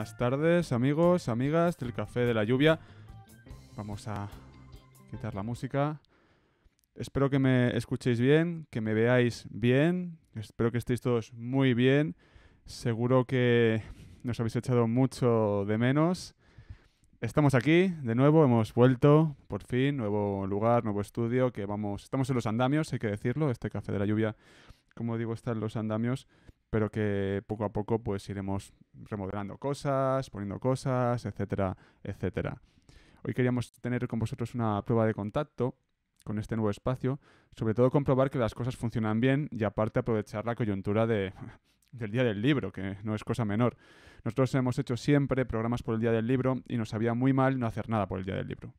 Buenas tardes, amigos, amigas del Café de la Lluvia. Vamos a quitar la música. Espero que me escuchéis bien, que me veáis bien. Espero que estéis todos muy bien. Seguro que nos habéis echado mucho de menos. Estamos aquí de nuevo, hemos vuelto, por fin, nuevo lugar, nuevo estudio, que vamos, estamos en los andamios, hay que decirlo, este café de la lluvia como digo, están los andamios, pero que poco a poco pues iremos remodelando cosas, poniendo cosas, etcétera, etcétera. Hoy queríamos tener con vosotros una prueba de contacto con este nuevo espacio, sobre todo comprobar que las cosas funcionan bien y aparte aprovechar la coyuntura de, del Día del Libro, que no es cosa menor. Nosotros hemos hecho siempre programas por el Día del Libro y nos sabía muy mal no hacer nada por el Día del Libro.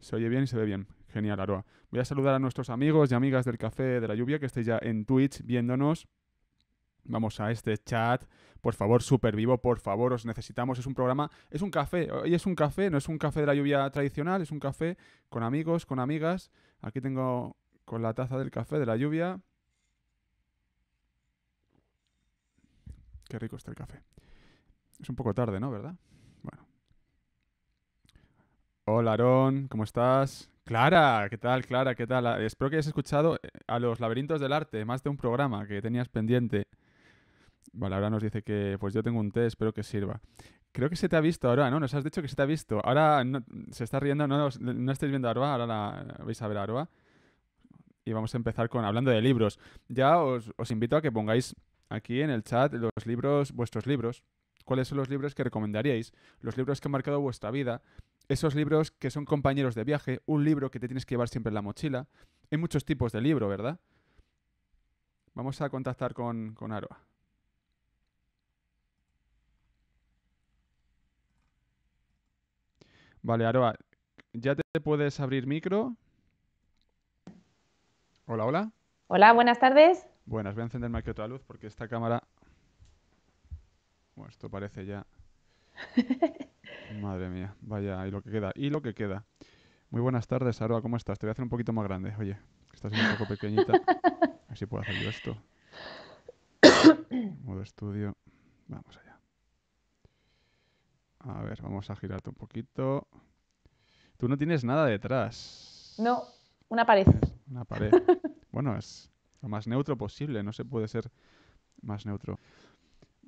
Se oye bien y se ve bien. Genial, Aroa. Voy a saludar a nuestros amigos y amigas del Café de la Lluvia que estéis ya en Twitch viéndonos. Vamos a este chat. Por favor, súper vivo, por favor, os necesitamos. Es un programa, es un café. Hoy es un café, no es un café de la lluvia tradicional, es un café con amigos, con amigas. Aquí tengo con la taza del café de la lluvia. Qué rico está el café. Es un poco tarde, ¿no? ¿Verdad? Bueno. Hola, Aarón, ¿cómo estás? Clara, ¿qué tal, Clara? ¿Qué tal? Ah, espero que hayas escuchado eh, a los laberintos del arte, más de un programa que tenías pendiente. Vale, ahora nos dice que pues yo tengo un té, espero que sirva. Creo que se te ha visto ahora, ¿no? Nos has dicho que se te ha visto. Ahora se está riendo, no, no estáis viendo a Arba, ahora vais a ver a Y vamos a empezar con hablando de libros. Ya os, os invito a que pongáis aquí en el chat los libros, vuestros libros. ¿Cuáles son los libros que recomendaríais? Los libros que han marcado vuestra vida esos libros que son compañeros de viaje, un libro que te tienes que llevar siempre en la mochila. Hay muchos tipos de libro, ¿verdad? Vamos a contactar con, con Aroa. Vale, Aroa, ya te puedes abrir micro. Hola, hola. Hola, buenas tardes. Buenas, voy a encenderme aquí otra luz porque esta cámara... Bueno, esto parece ya... Madre mía, vaya, y lo que queda, y lo que queda. Muy buenas tardes, Aroa, ¿cómo estás? Te voy a hacer un poquito más grande, oye, estás un poco pequeñita. A ver si puedo hacer yo esto. Modo estudio. Vamos allá. A ver, vamos a girarte un poquito. Tú no tienes nada detrás. No, una pared. una pared. bueno, es lo más neutro posible, no se puede ser más neutro.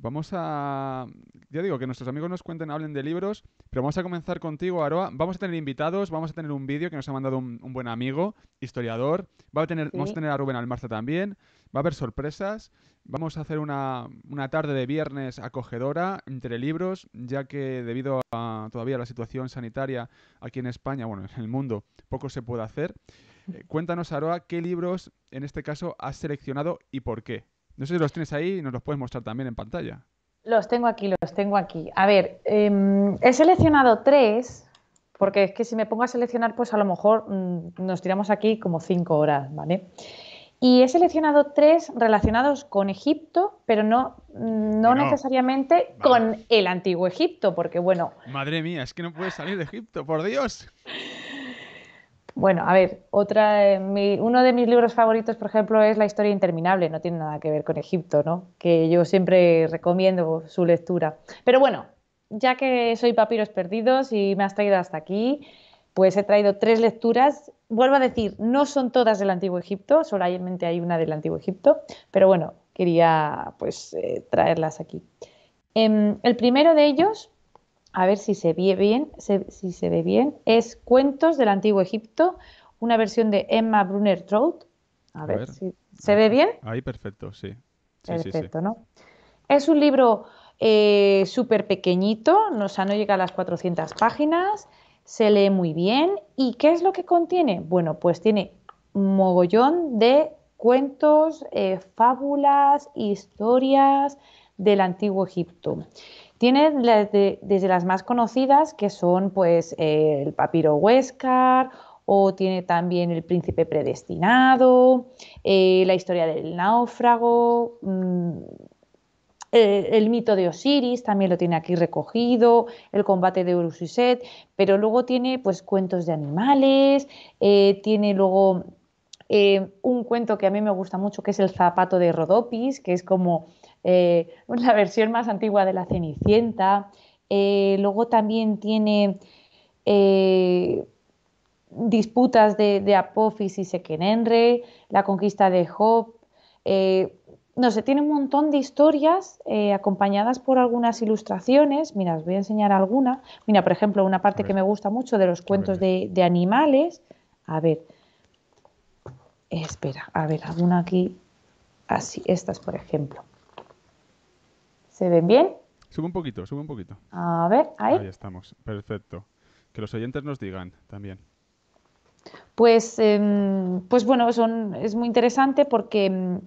Vamos a. Ya digo, que nuestros amigos nos cuenten, hablen de libros, pero vamos a comenzar contigo, Aroa. Vamos a tener invitados, vamos a tener un vídeo que nos ha mandado un, buen amigo, historiador. Va a tener, Vamos a tener a Rubén Almarza también. Va a haber sorpresas. Vamos a hacer una, tarde de viernes acogedora entre libros, ya que debido a todavía la situación sanitaria aquí en España, bueno, en el mundo, poco se puede hacer. Eh, cuéntanos, Aroa, qué libros en este caso has seleccionado y por qué. No sé si los tienes ahí y nos los puedes mostrar también en pantalla. Los tengo aquí, los tengo aquí. A ver, em, he seleccionado tres, porque es que si me pongo a seleccionar, pues a lo mejor mm, nos tiramos aquí como cinco horas, ¿vale? Y he seleccionado tres relacionados con Egipto, pero no, mm, no, necesariamente con el antiguo Egipto, porque bueno. Madre mía, es que no puedes salir de Egipto, por Dios. Bueno, a ver, otra, uno de mis libros favoritos, por ejemplo, es La historia interminable, no tiene nada que ver con Egipto, ¿no? Que yo siempre recomiendo su lectura. Pero bueno, ya que soy papiros perdidos y me has traído hasta aquí, pues he traído tres lecturas. Vuelvo a decir, no son todas del Antiguo Egipto, solamente hay una del Antiguo Egipto, pero bueno, quería pues eh, traerlas aquí. Em, el primero de ellos a ver si se ve bien, si se ve bien, es Cuentos del Antiguo Egipto, una versión de Emma Brunner Trout. A, ver, si se ve bien. Ahí perfecto, sí. perfecto, ¿no? Es un libro eh, súper pequeñito, no, llega a las 400 páginas, se lee muy bien. ¿Y qué es lo que contiene? Bueno, pues tiene un mogollón de cuentos, eh, fábulas, historias del antiguo Egipto. Tiene desde, las más conocidas que son pues el papiro Huescar o tiene también el príncipe predestinado, eh, la historia del náufrago, mm, eh, el, mito de Osiris también lo tiene aquí recogido, el combate de Set, pero luego tiene pues cuentos de animales, eh, tiene luego un cuento que a mí me gusta mucho que es el zapato de Rodopis, que es como eh, la versión más antigua de la Cenicienta. Eh, luego también tiene eh, disputas de, de, Apophis y la conquista de Job. no sé, tiene un montón de historias acompañadas por algunas ilustraciones. Mira, os voy a enseñar alguna. Mira, por ejemplo, una parte que me gusta mucho de los cuentos de animales. A ver, espera, a ver, alguna aquí así, estas por ejemplo. ¿Se ven bien? Sube un poquito, sube un poquito. A ver, ahí. Ahí estamos, perfecto. Que los oyentes nos digan también. Pues, em, pues bueno, son, es muy interesante porque em,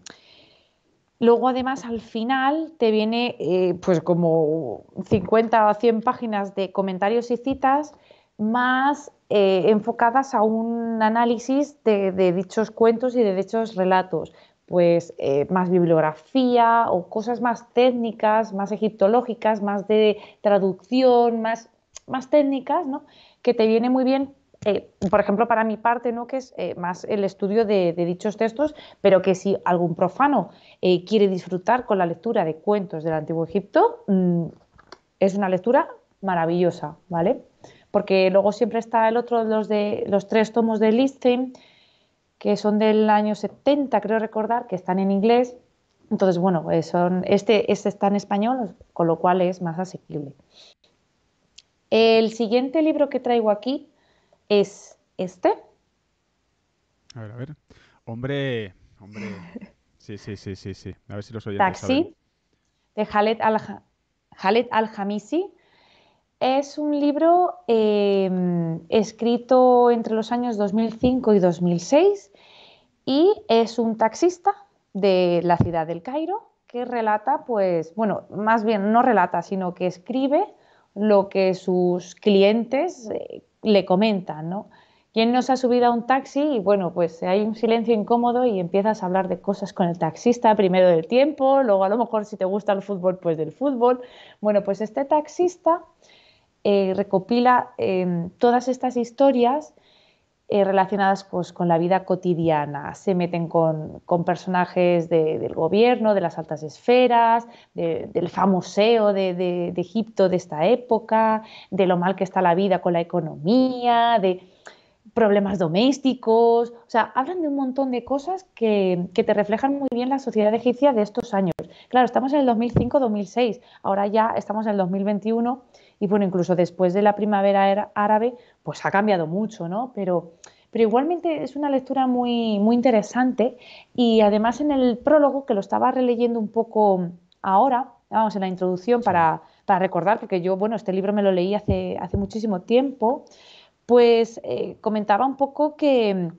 luego además al final te viene eh, pues como 50 o 100 páginas de comentarios y citas más eh, enfocadas a un análisis de, de, dichos cuentos y de dichos relatos, pues eh, más bibliografía o cosas más técnicas, más egiptológicas, más de traducción, más, más técnicas, ¿no? que te viene muy bien, eh, por ejemplo, para mi parte, ¿no? que es eh, más el estudio de, dichos textos, pero que si algún profano quiere disfrutar con la lectura de cuentos del Antiguo Egipto, mm, es una lectura maravillosa, ¿vale? Porque luego siempre está el otro, los, de, los tres tomos de Listing, que son del año 70, creo recordar, que están en inglés. Entonces, bueno, pues son, este, este está en español, con lo cual es más asequible. El siguiente libro que traigo aquí es este. A ver, a ver. Hombre, hombre. Sí, sí, sí, sí, sí. A ver si los oyentes Taxi, de Khaled al al es un libro em, escrito entre los años 2005 y 2006 y es un taxista de la ciudad del Cairo que relata, pues, bueno, más bien no relata, sino que escribe lo que sus clientes eh, le comentan, ¿Quién no se ha subido a un taxi? Y bueno, pues hay un silencio incómodo y empiezas a hablar de cosas con el taxista, primero del tiempo, luego a lo mejor si te gusta el fútbol, pues del fútbol. Bueno, pues este taxista eh, recopila em, todas estas historias eh, relacionadas pues, con la vida cotidiana. Se meten con, personajes del gobierno, de las altas esferas, del famoseo de, Egipto de esta época, de lo mal que está la vida con la economía, de problemas domésticos, o sea, hablan de un montón de cosas que, que te reflejan muy bien la sociedad egipcia de estos años. Claro, estamos en el 2005-2006, ahora ya estamos en el 2021 y bueno, incluso después de la primavera árabe, pues ha cambiado mucho, ¿no? Pero, pero igualmente es una lectura muy, muy interesante y además en el prólogo, que lo estaba releyendo un poco ahora, vamos, en la introducción para, recordar, porque yo, bueno, este libro me lo leí hace, hace muchísimo tiempo, pues eh, comentaba un poco que,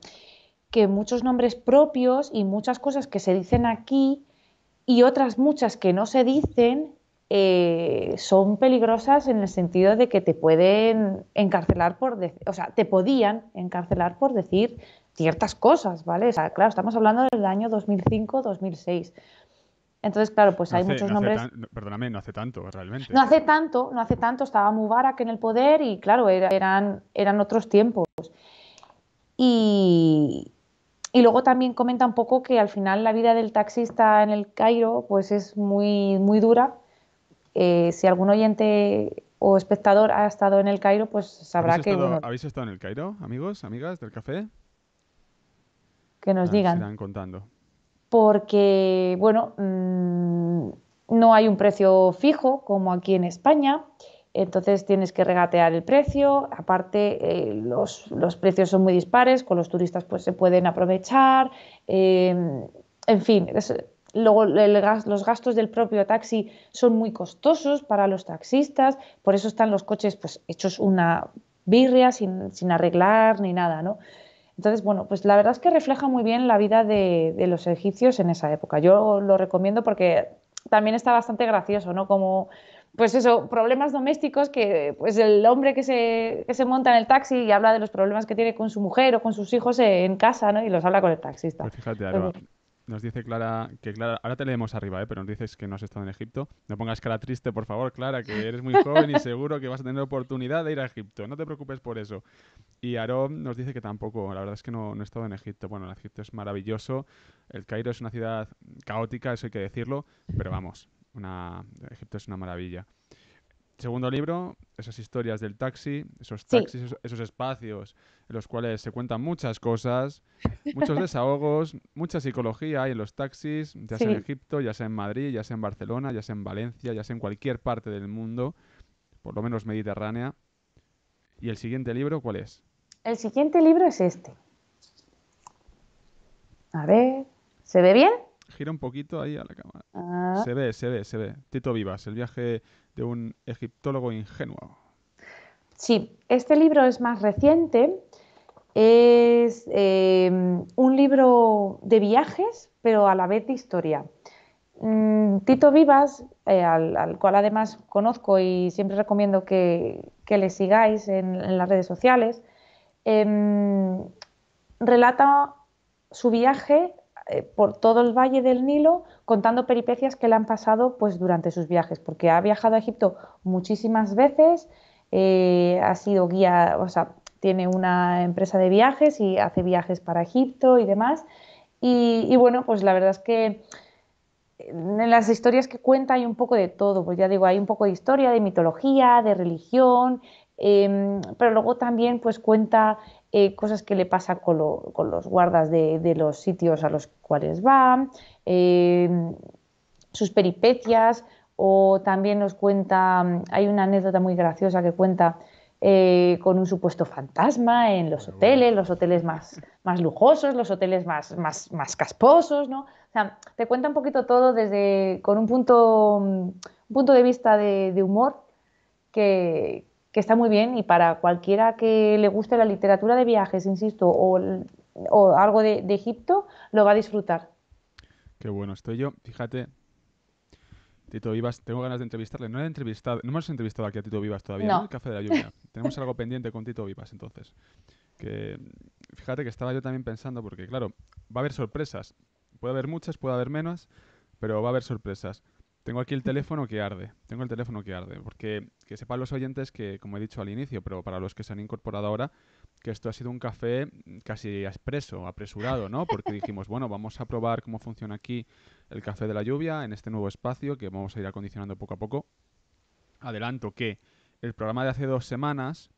que muchos nombres propios y muchas cosas que se dicen aquí y otras muchas que no se dicen eh, son peligrosas en el sentido de que te pueden encarcelar por, o sea, te podían encarcelar por decir ciertas cosas, ¿vale? O sea, claro, estamos hablando del año 2005-2006. Entonces, claro, pues hay muchos nombres. perdóname, no hace tanto realmente. No hace tanto, no hace tanto, estaba Mubarak en el poder y claro, eran, eran otros tiempos. Y, y luego también comenta un poco que al final la vida del taxista en el Cairo pues es muy, muy dura eh, si algún oyente o espectador ha estado en el Cairo, pues sabrá que... ¿Habéis estado en el Cairo, amigos, amigas del café? Que nos ah, digan. Están contando. Porque, bueno, mm, no hay un precio fijo como aquí en España entonces tienes que regatear el precio, aparte eh, los, precios son muy dispares, con los turistas pues se pueden aprovechar, eh, en fin, es, Luego los gastos del propio taxi son muy costosos para los taxistas, por eso están los coches pues, hechos una birria sin, arreglar ni nada. ¿no? Entonces, bueno, pues la verdad es que refleja muy bien la vida de, los egipcios en esa época. Yo lo recomiendo porque también está bastante gracioso, ¿no? Como, pues eso, problemas domésticos que pues el hombre que se, que se monta en el taxi y habla de los problemas que tiene con su mujer o con sus hijos en casa, ¿no? Y los habla con el taxista. Pues fíjate, nos dice Clara que Clara, ahora te leemos arriba, ¿eh? pero nos dices que no has estado en Egipto. No pongas cara triste, por favor, Clara, que eres muy joven y seguro que vas a tener oportunidad de ir a Egipto. No te preocupes por eso. Y Aarón nos dice que tampoco, la verdad es que no, no he estado en Egipto. Bueno, Egipto es maravilloso, el Cairo es una ciudad caótica, eso hay que decirlo, pero vamos, una, Egipto es una maravilla segundo libro, esas historias del taxi, esos taxis, esos, espacios en los cuales se cuentan muchas cosas, muchos desahogos, mucha psicología hay en los taxis, ya sea en Egipto, ya sea en Madrid, ya sea en Barcelona, ya sea en Valencia, ya sea en cualquier parte del mundo, por lo menos mediterránea. ¿Y el siguiente libro cuál es? El siguiente libro es este. A ver, ¿se ve bien? Gira un poquito ahí a la cámara. Ah. Se ve, se ve, se ve. Tito Vivas, el viaje de un egiptólogo ingenuo. Sí, este libro es más reciente. Es em, un libro de viajes, pero a la vez de historia. Mm, Tito Vivas, eh, al, cual además conozco y siempre recomiendo que, le sigáis en, las redes sociales, em, relata su viaje eh, por todo el valle del Nilo contando peripecias que le han pasado pues, durante sus viajes, porque ha viajado a Egipto muchísimas veces, eh, ha sido guía, o sea, tiene una empresa de viajes y hace viajes para Egipto y demás. Y, bueno, pues la verdad es que en las historias que cuenta hay un poco de todo, pues ya digo, hay un poco de historia, de mitología, de religión, em, pero luego también pues cuenta eh, cosas que le pasa con, los guardas de, los sitios a los cuales va, eh, sus peripecias, o también nos cuenta, hay una anécdota muy graciosa que cuenta eh, con un supuesto fantasma en los hoteles, los hoteles más, lujosos, los hoteles más, más, casposos, ¿no? O sea, te cuenta un poquito todo desde, con un punto, punto de vista de humor que, que está muy bien y para cualquiera que le guste la literatura de viajes, insisto, o, algo de, Egipto, lo va a disfrutar. Qué bueno, estoy yo, fíjate. Tito Vivas, tengo ganas de entrevistarle. No, he entrevistado, no hemos entrevistado aquí a Tito Vivas todavía, en El Café de la Lluvia. Tenemos algo pendiente con Tito Vivas, entonces. Que, fíjate que estaba yo también pensando, porque claro, va a haber sorpresas. Puede haber muchas, puede haber menos, pero va a haber sorpresas. Tengo aquí el teléfono que arde, tengo el teléfono que arde, porque que sepan los oyentes que, como he dicho al inicio, pero para los que se han incorporado ahora, que esto ha sido un café casi expreso, apresurado, ¿no? Porque dijimos, bueno, vamos a probar cómo funciona aquí el café de la lluvia en este nuevo espacio que vamos a ir acondicionando poco a poco. Adelanto que el programa de hace dos semanas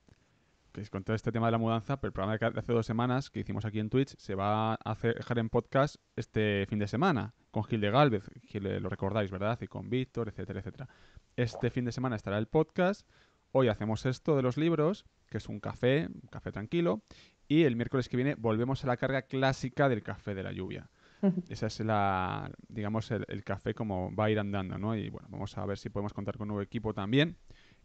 que con todo este tema de la mudanza, pero el programa de hace dos semanas que hicimos aquí en Twitch se va a dejar en podcast este fin de semana con Gil de Galvez, que lo recordáis, ¿verdad? Y con Víctor, etcétera, etcétera. Este fin de semana estará el podcast. Hoy hacemos esto de los libros, que es un café, un café tranquilo. Y el miércoles que viene volvemos a la carga clásica del café de la lluvia. Ese es la, digamos, el, el café como va a ir andando, ¿no? Y bueno, vamos a ver si podemos contar con un nuevo equipo también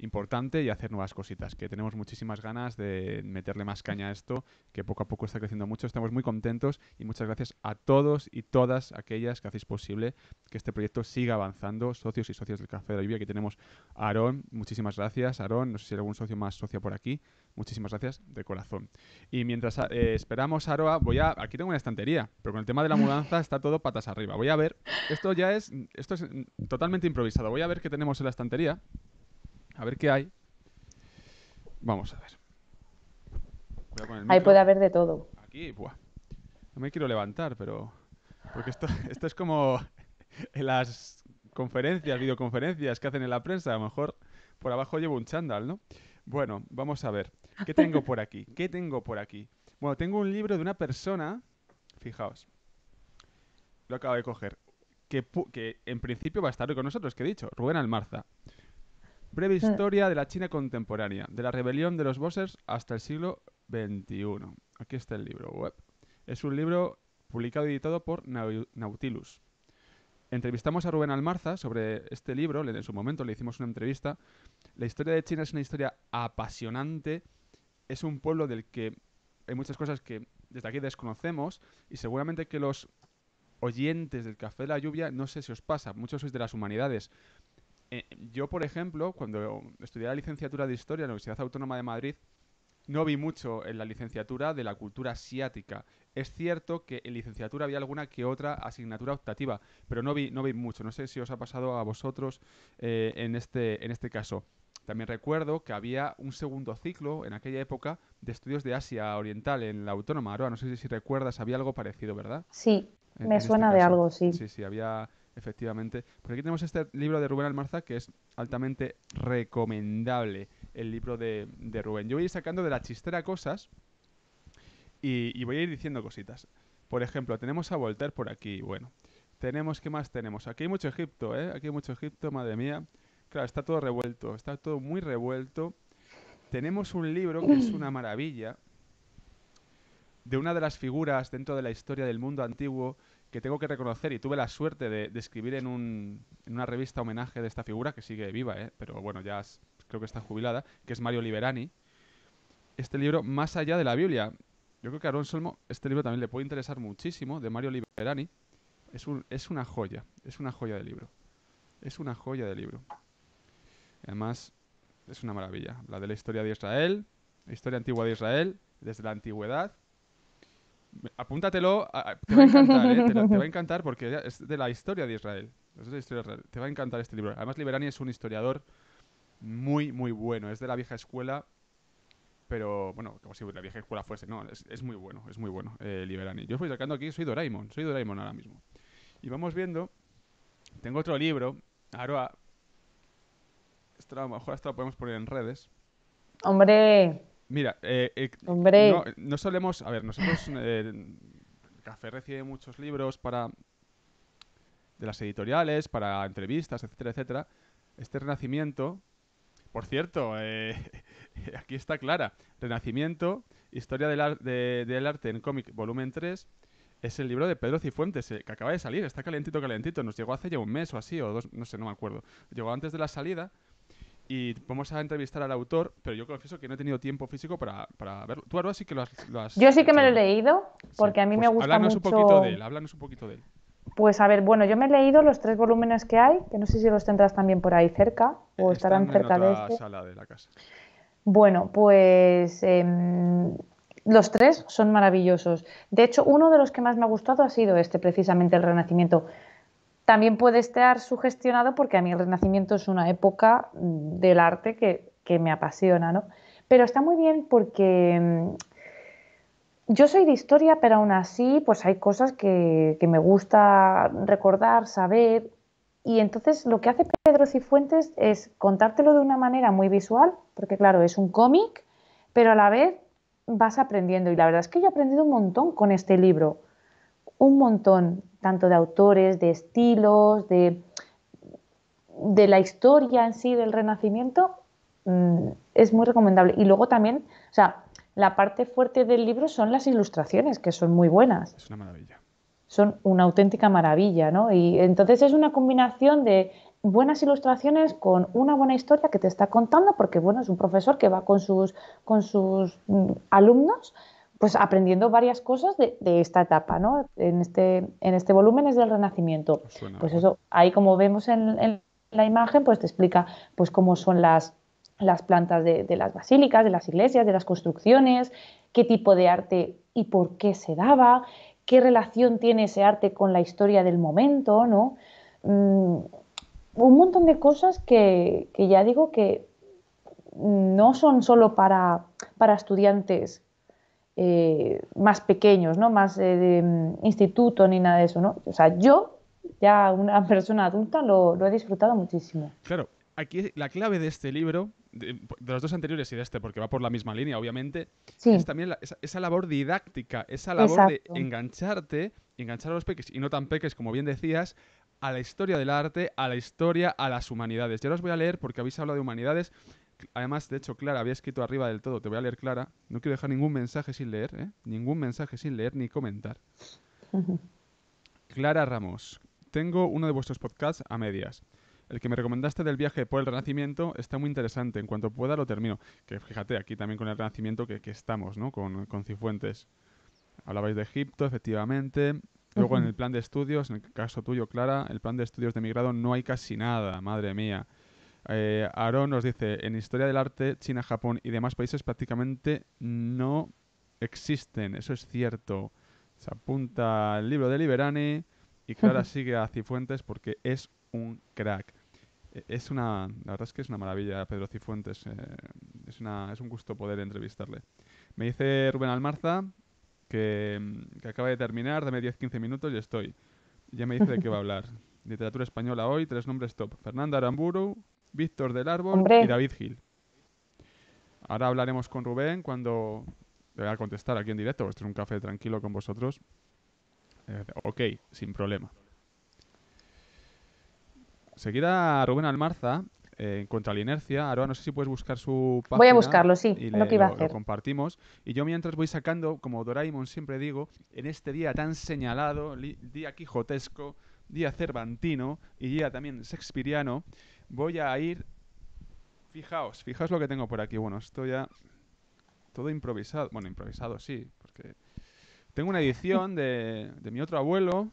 importante y hacer nuevas cositas, que tenemos muchísimas ganas de meterle más caña a esto, que poco a poco está creciendo mucho, estamos muy contentos y muchas gracias a todos y todas aquellas que hacéis posible que este proyecto siga avanzando, socios y socias del Café de la Lluvia, que tenemos a Aarón, muchísimas gracias, Aarón, no sé si hay algún socio más socia por aquí, muchísimas gracias de corazón. Y mientras eh, esperamos a Aroa, voy a, aquí tengo una estantería, pero con el tema de la mudanza está todo patas arriba, voy a ver, esto ya es, esto es totalmente improvisado, voy a ver qué tenemos en la estantería a ver qué hay. Vamos a ver. Ahí puede haber de todo. Aquí, buah. No me quiero levantar, pero... Porque esto, es como en las conferencias, videoconferencias que hacen en la prensa. A lo mejor por abajo llevo un chándal, ¿no? Bueno, vamos a ver. ¿Qué tengo por aquí? ¿Qué tengo por aquí? Bueno, tengo un libro de una persona, fijaos, lo acabo de coger, que, en principio va a estar con nosotros, que he dicho, Rubén Almarza. Breve historia de la China contemporánea, de la rebelión de los bosses hasta el siglo XXI. Aquí está el libro web. Es un libro publicado y editado por Nautilus. Entrevistamos a Rubén Almarza sobre este libro, en su momento le hicimos una entrevista. La historia de China es una historia apasionante, es un pueblo del que hay muchas cosas que desde aquí desconocemos y seguramente que los oyentes del Café de la Lluvia, no sé si os pasa, muchos sois de las humanidades, eh, yo, por ejemplo, cuando estudié la licenciatura de Historia en la Universidad Autónoma de Madrid, no vi mucho en la licenciatura de la cultura asiática. Es cierto que en licenciatura había alguna que otra asignatura optativa, pero no vi, no vi mucho. No sé si os ha pasado a vosotros eh, en, este, en este caso. También recuerdo que había un segundo ciclo en aquella época de estudios de Asia Oriental en la Autónoma. no sé si recuerdas, había algo parecido, ¿verdad? Sí, me este suena de algo, sí. Sí, sí, había Efectivamente. Por aquí tenemos este libro de Rubén Almarza que es altamente recomendable, el libro de, Rubén. Yo voy a ir sacando de la chistera cosas y, voy a ir diciendo cositas. Por ejemplo, tenemos a Voltaire por aquí, bueno. Tenemos, ¿qué más tenemos? Aquí hay mucho Egipto, ¿eh? Aquí hay mucho Egipto, madre mía. Claro, está todo revuelto, está todo muy revuelto. Tenemos un libro que es una maravilla, de una de las figuras dentro de la historia del mundo antiguo que tengo que reconocer y tuve la suerte de, escribir en, una revista homenaje de esta figura que sigue viva, ¿eh? pero bueno, ya creo que está jubilada, que es Mario Liberani. Este libro, Más allá de la Biblia. Yo creo que a Aaron Solmo este libro también le puede interesar muchísimo, de Mario Liberani. Es, un, es una joya, es una joya de libro. Es una joya de libro. Además, es una maravilla. La de la historia de Israel, la historia antigua de Israel, desde la antigüedad apúntatelo, te va a encantar, ¿eh? te, va a encantar porque es de la historia de Israel. Es de Israel. Te va a encantar este libro. Además, Liberani es un historiador muy, muy bueno. Es de la vieja escuela, pero bueno, como si la vieja escuela fuese, no, es, muy bueno, es muy bueno eh, Liberani. Yo fui sacando aquí, soy Doraemon, soy Doraemon ahora mismo. Y vamos viendo, tengo otro libro, ahora, a lo mejor esto lo podemos poner en redes. Hombre, Mira, eh, eh No, solemos, a ver, nosotros, eh, Café recibe muchos libros para de las editoriales, para entrevistas, etcétera, etcétera. Este renacimiento, por cierto, eh, aquí está clara, renacimiento, historia del, del arte en cómic, volumen 3, es el libro de Pedro Cifuentes, que acaba de salir, está calentito, calentito, nos llegó hace ya un mes o así, o dos, no sé, no me acuerdo. Llegó antes de la salida, y vamos a entrevistar al autor, pero yo confieso que no he tenido tiempo físico para, para verlo. Tú, sí que lo has, Yo sí que me lo he leído, porque a mí pues me gusta háblanos mucho... Háblanos un poquito de él, háblanos un poquito de él. Pues a ver, bueno, yo me he leído los tres volúmenes que hay, que no sé si los tendrás también por ahí cerca, o estarán cerca de este. sala de la casa. Bueno, pues... Em, los tres son maravillosos. De hecho, uno de los que más me ha gustado ha sido este, precisamente el Renacimiento también puede estar sugestionado porque a mí el Renacimiento es una época mm, del arte que, me apasiona, ¿no? Pero está muy bien porque mm, yo soy de historia, pero aún así pues hay cosas que, que me gusta recordar, saber. Y entonces lo que hace Pedro Cifuentes es contártelo de una manera muy visual, porque claro, es un cómic, pero a la vez vas aprendiendo. Y la verdad es que yo he aprendido un montón con este libro, un montón tanto de autores, de estilos, de, de la historia en sí del Renacimiento, mm, es muy recomendable. Y luego también, o sea, la parte fuerte del libro son las ilustraciones, que son muy buenas. Es una maravilla. Son una auténtica maravilla, ¿no? Y entonces es una combinación de buenas ilustraciones con una buena historia que te está contando, porque bueno, es un profesor que va con sus, con sus mm, alumnos pues aprendiendo varias cosas de, esta etapa, ¿no? En este, en este volumen es del Renacimiento. Pues eso, ahí como vemos en, la imagen, pues te explica pues cómo son las, las plantas de, las basílicas, de las iglesias, de las construcciones, qué tipo de arte y por qué se daba, qué relación tiene ese arte con la historia del momento, ¿no? Mm, un montón de cosas que, ya digo que no son solo para, para estudiantes eh, más pequeños, ¿no? Más eh, de mm, instituto ni nada de eso, ¿no? O sea, yo, ya una persona adulta, lo, he disfrutado muchísimo. Claro, aquí la clave de este libro, de, los dos anteriores y de este, porque va por la misma línea, obviamente, es también esa, labor didáctica, esa labor de engancharte, enganchar a los peques, y no tan peques como bien decías, a la historia del arte, a la historia, a las humanidades. Yo ahora voy a leer, porque habéis hablado de humanidades, Además, de hecho, Clara había escrito arriba del todo, te voy a leer Clara, no quiero dejar ningún mensaje sin leer, ¿eh? ningún mensaje sin leer ni comentar. Clara Ramos, tengo uno de vuestros podcasts a medias. El que me recomendaste del viaje por el Renacimiento está muy interesante. En cuanto pueda lo termino. Que fíjate, aquí también con el Renacimiento que, estamos, ¿no? Con, con, Cifuentes. Hablabais de Egipto, efectivamente. Luego en el plan de estudios, en el caso tuyo, Clara, el plan de estudios de mi grado no hay casi nada, madre mía. Eh, Aarón nos dice, en historia del arte, China, Japón y demás países prácticamente no existen, eso es cierto. Se apunta al libro de Liberani y Clara sigue a Cifuentes porque es un crack. E, es una, la verdad es que es una maravilla Pedro Cifuentes, eh, es, una, es un gusto poder entrevistarle. Me dice Rubén Almarza que, que acaba de terminar, dame 10-15 minutos y estoy. Ya me dice de qué va a hablar. Literatura española hoy, tres nombres top. Fernanda Aramburu, Víctor del Árbol y David Gil. Ahora hablaremos con Rubén cuando le voy a contestar aquí en directo, esto es un café tranquilo con vosotros. Eh, ok, sin problema. Seguida Rubén Almarza, en eh, Contra la Inercia. Ahora no sé si puedes buscar su página. Voy a buscarlo, sí, lo que iba a hacer. compartimos. Y yo mientras voy sacando, como Doraemon siempre digo, en este día tan señalado, día quijotesco, día cervantino y día también shakespeariano, voy a ir... Fijaos, fijaos lo que tengo por aquí. Bueno, esto ya... Todo improvisado. Bueno, improvisado sí, porque... Tengo una edición de, de mi otro abuelo,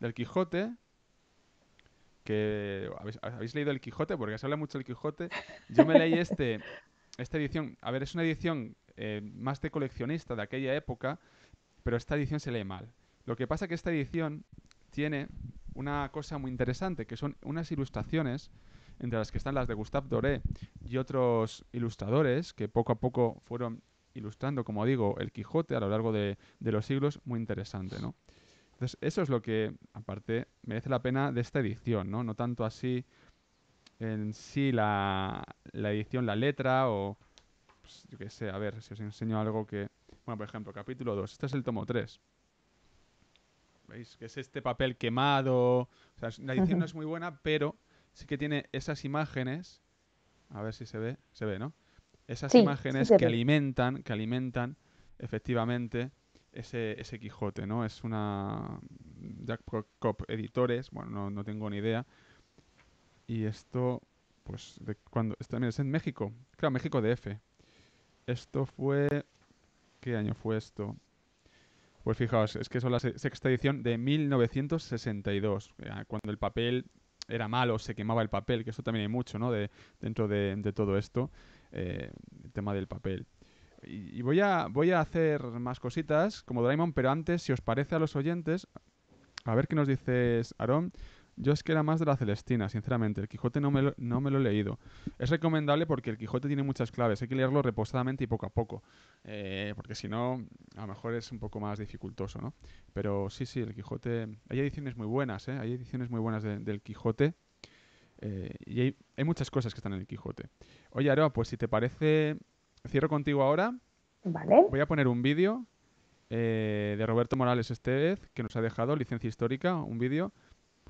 del Quijote, que ¿habéis, leído El Quijote, porque se habla mucho del Quijote. Yo me leí este, esta edición. A ver, es una edición eh, más de coleccionista de aquella época, pero esta edición se lee mal. Lo que pasa es que esta edición tiene una cosa muy interesante, que son unas ilustraciones, entre las que están las de Gustave Doré y otros ilustradores, que poco a poco fueron ilustrando, como digo, el Quijote a lo largo de, los siglos, muy interesante, ¿no? Entonces, eso es lo que, aparte, merece la pena de esta edición, ¿no? No tanto así en sí la, edición, la letra o... Pues, yo qué sé, a ver, si os enseño algo que... Bueno, por ejemplo, capítulo 2. Este es el tomo 3. ¿Veis? Que es este papel quemado. la edición no es muy buena, pero sí que tiene esas imágenes. A ver si se ve. Se ve, ¿no? Esas imágenes que alimentan, que alimentan efectivamente ese, Quijote, ¿no? Es una. Jack Cop Editores, bueno, no, no tengo ni idea. Y esto, pues, de cuando. también es en México. Claro, México DF. Esto fue. ¿Qué año fue esto? Pues fijaos, es que es la sexta edición de 1962, eh, cuando el papel era malo, se quemaba el papel, que eso también hay mucho ¿no? de, dentro de, todo esto, eh, el tema del papel. Y, voy, a, voy a hacer más cositas como Draymond, pero antes, si os parece a los oyentes, a ver qué nos dices, Aarón. Yo es que era más de la Celestina, sinceramente. El Quijote no me, lo, no me lo he leído. Es recomendable porque el Quijote tiene muchas claves. Hay que leerlo reposadamente y poco a poco. Eh, porque si no, a lo mejor es un poco más dificultoso, ¿no? Pero sí, sí, el Quijote... Hay ediciones muy buenas, ¿eh? Hay ediciones muy buenas del Quijote. Eh, y hay, muchas cosas que están en el Quijote. Oye, Aroa, pues si te parece, cierro contigo ahora. Vale. Voy a poner un vídeo eh, de Roberto Morales Estevez, que nos ha dejado licencia histórica, un vídeo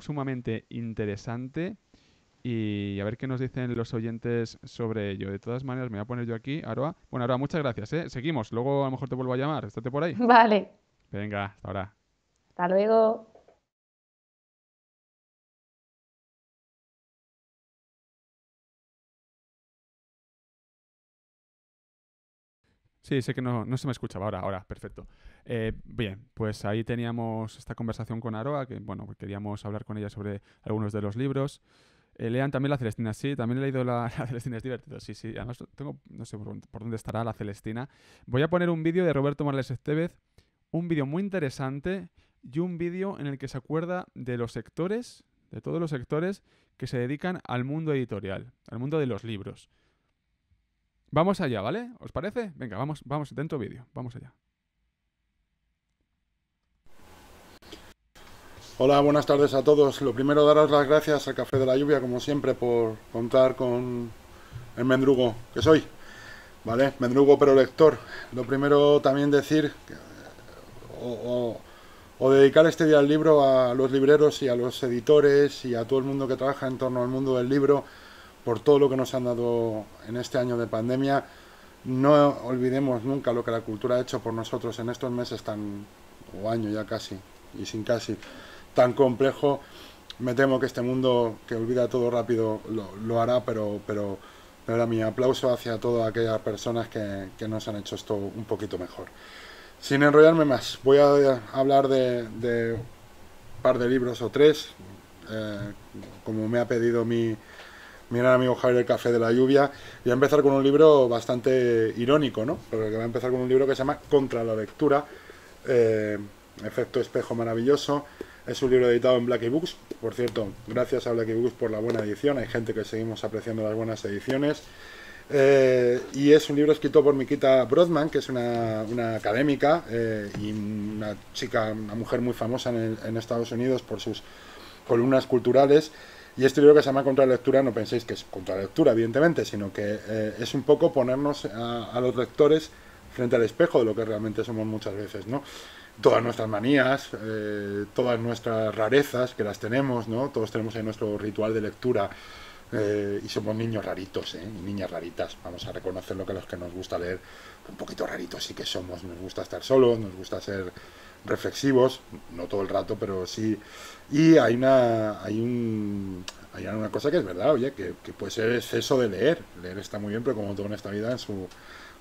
sumamente interesante y a ver qué nos dicen los oyentes sobre ello. De todas maneras, me voy a poner yo aquí, Aroa. Bueno, Aroa, muchas gracias. ¿eh? Seguimos, luego a lo mejor te vuelvo a llamar. Estate por ahí. Vale. Venga, hasta ahora. Hasta luego. Sí, sé que no, se me escuchaba ahora, ahora, perfecto. Eh, bien, pues ahí teníamos esta conversación con Aroa, que bueno, pues queríamos hablar con ella sobre algunos de los libros. Eh, lean también la Celestina, sí, también he leído la, Celestina, es divertido, sí, sí. Además, tengo, no sé por, dónde estará la Celestina. Voy a poner un vídeo de Roberto Marles Estevez, un vídeo muy interesante y un vídeo en el que se acuerda de los sectores, de todos los sectores que se dedican al mundo editorial, al mundo de los libros. Vamos allá, ¿vale? ¿Os parece? Venga, vamos, vamos, dentro vídeo, vamos allá. Hola, buenas tardes a todos. Lo primero, daros las gracias al Café de la Lluvia, como siempre, por contar con el mendrugo que soy. ¿Vale? Mendrugo pero lector. Lo primero también decir o, o, dedicar este día al libro a los libreros y a los editores y a todo el mundo que trabaja en torno al mundo del libro por todo lo que nos han dado en este año de pandemia. No olvidemos nunca lo que la cultura ha hecho por nosotros en estos meses tan, o año ya casi, y sin casi, tan complejo. Me temo que este mundo que olvida todo rápido lo, hará, pero, pero, mi aplauso hacia todas aquellas personas que, nos han hecho esto un poquito mejor. Sin enrollarme más, voy a hablar de, un par de libros o tres, eh, como me ha pedido mi, mi gran amigo Javier el Café de la Lluvia. Voy a empezar con un libro bastante irónico, ¿no? Porque va a empezar con un libro que se llama Contra la Lectura, eh, Efecto Espejo Maravilloso. Es un libro editado en Blackie Books. Por cierto, gracias a Blackie Books por la buena edición. Hay gente que seguimos apreciando las buenas ediciones. Eh, y es un libro escrito por Miquita Brodman, que es una, académica eh, y una chica, una mujer muy famosa en Estados Unidos por sus columnas culturales. Y este libro que se llama Contralectura, no penséis que es contralectura, evidentemente, sino que eh, es un poco ponernos a, los lectores frente al espejo de lo que realmente somos muchas veces, ¿no? Todas nuestras manías, eh, todas nuestras rarezas que las tenemos, ¿no? Todos tenemos ahí nuestro ritual de lectura eh, y somos niños raritos, niñas raritas, vamos a reconocer lo que a los que nos gusta leer, un poquito raritos sí que somos, nos gusta estar solos, nos gusta ser reflexivos, no todo el rato, pero sí. Y hay una, hay un, hay una cosa que es verdad, oye, que, puede ser exceso de leer. Leer está muy bien, pero como todo en esta vida, en su,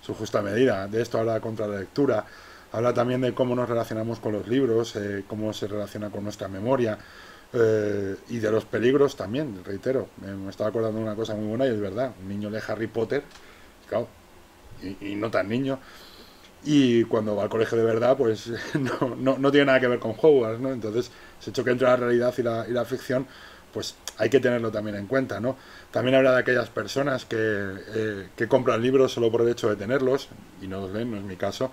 su justa medida. De esto habla contra la lectura. Habla también de cómo nos relacionamos con los libros, eh, cómo se relaciona con nuestra memoria eh, y de los peligros también, reitero. Me estaba acordando de una cosa muy buena y es verdad. Un niño lee Harry Potter, claro, y no tan niño, y cuando va al colegio de verdad, pues no, no, no tiene nada que ver con Hogwarts, ¿no? Entonces, se choque entre la realidad y la, y la ficción, pues hay que tenerlo también en cuenta, ¿no? También habla de aquellas personas que, eh, que compran libros solo por el hecho de tenerlos, y no los leen, no es mi caso.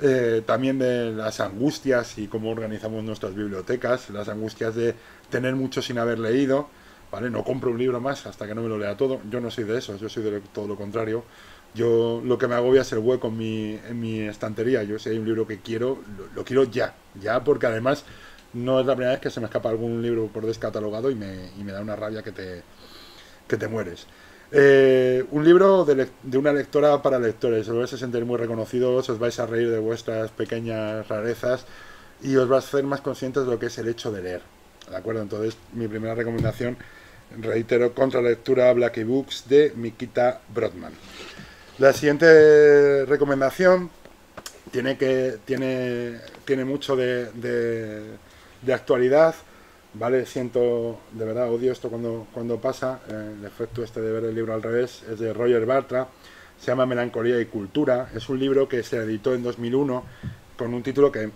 Eh, también de las angustias y cómo organizamos nuestras bibliotecas, las angustias de tener mucho sin haber leído, ¿vale? No compro un libro más hasta que no me lo lea todo. Yo no soy de eso, yo soy de todo lo contrario. Yo lo que me agobia es el hueco en mi, en mi estantería. Yo si hay un libro que quiero, lo, quiero ya. Ya porque además no es la primera vez que se me escapa algún libro por descatalogado y me, da una rabia que te, te mueres. Eh, un libro de, una lectora para lectores. Os vais a sentir muy reconocidos, os vais a reír de vuestras pequeñas rarezas y os vais a hacer más conscientes de lo que es el hecho de leer. ¿De acuerdo? Entonces, mi primera recomendación, reitero, contra lectura Black Books de Mikita Brodman. La siguiente recomendación tiene, que, tiene, mucho de, actualidad. Vale, siento, de verdad, odio esto cuando, pasa. Eh, el efecto este de ver el libro al revés es de Roger Bartra. Se llama Melancolía y Cultura. Es un libro que se editó en 2001 con un título que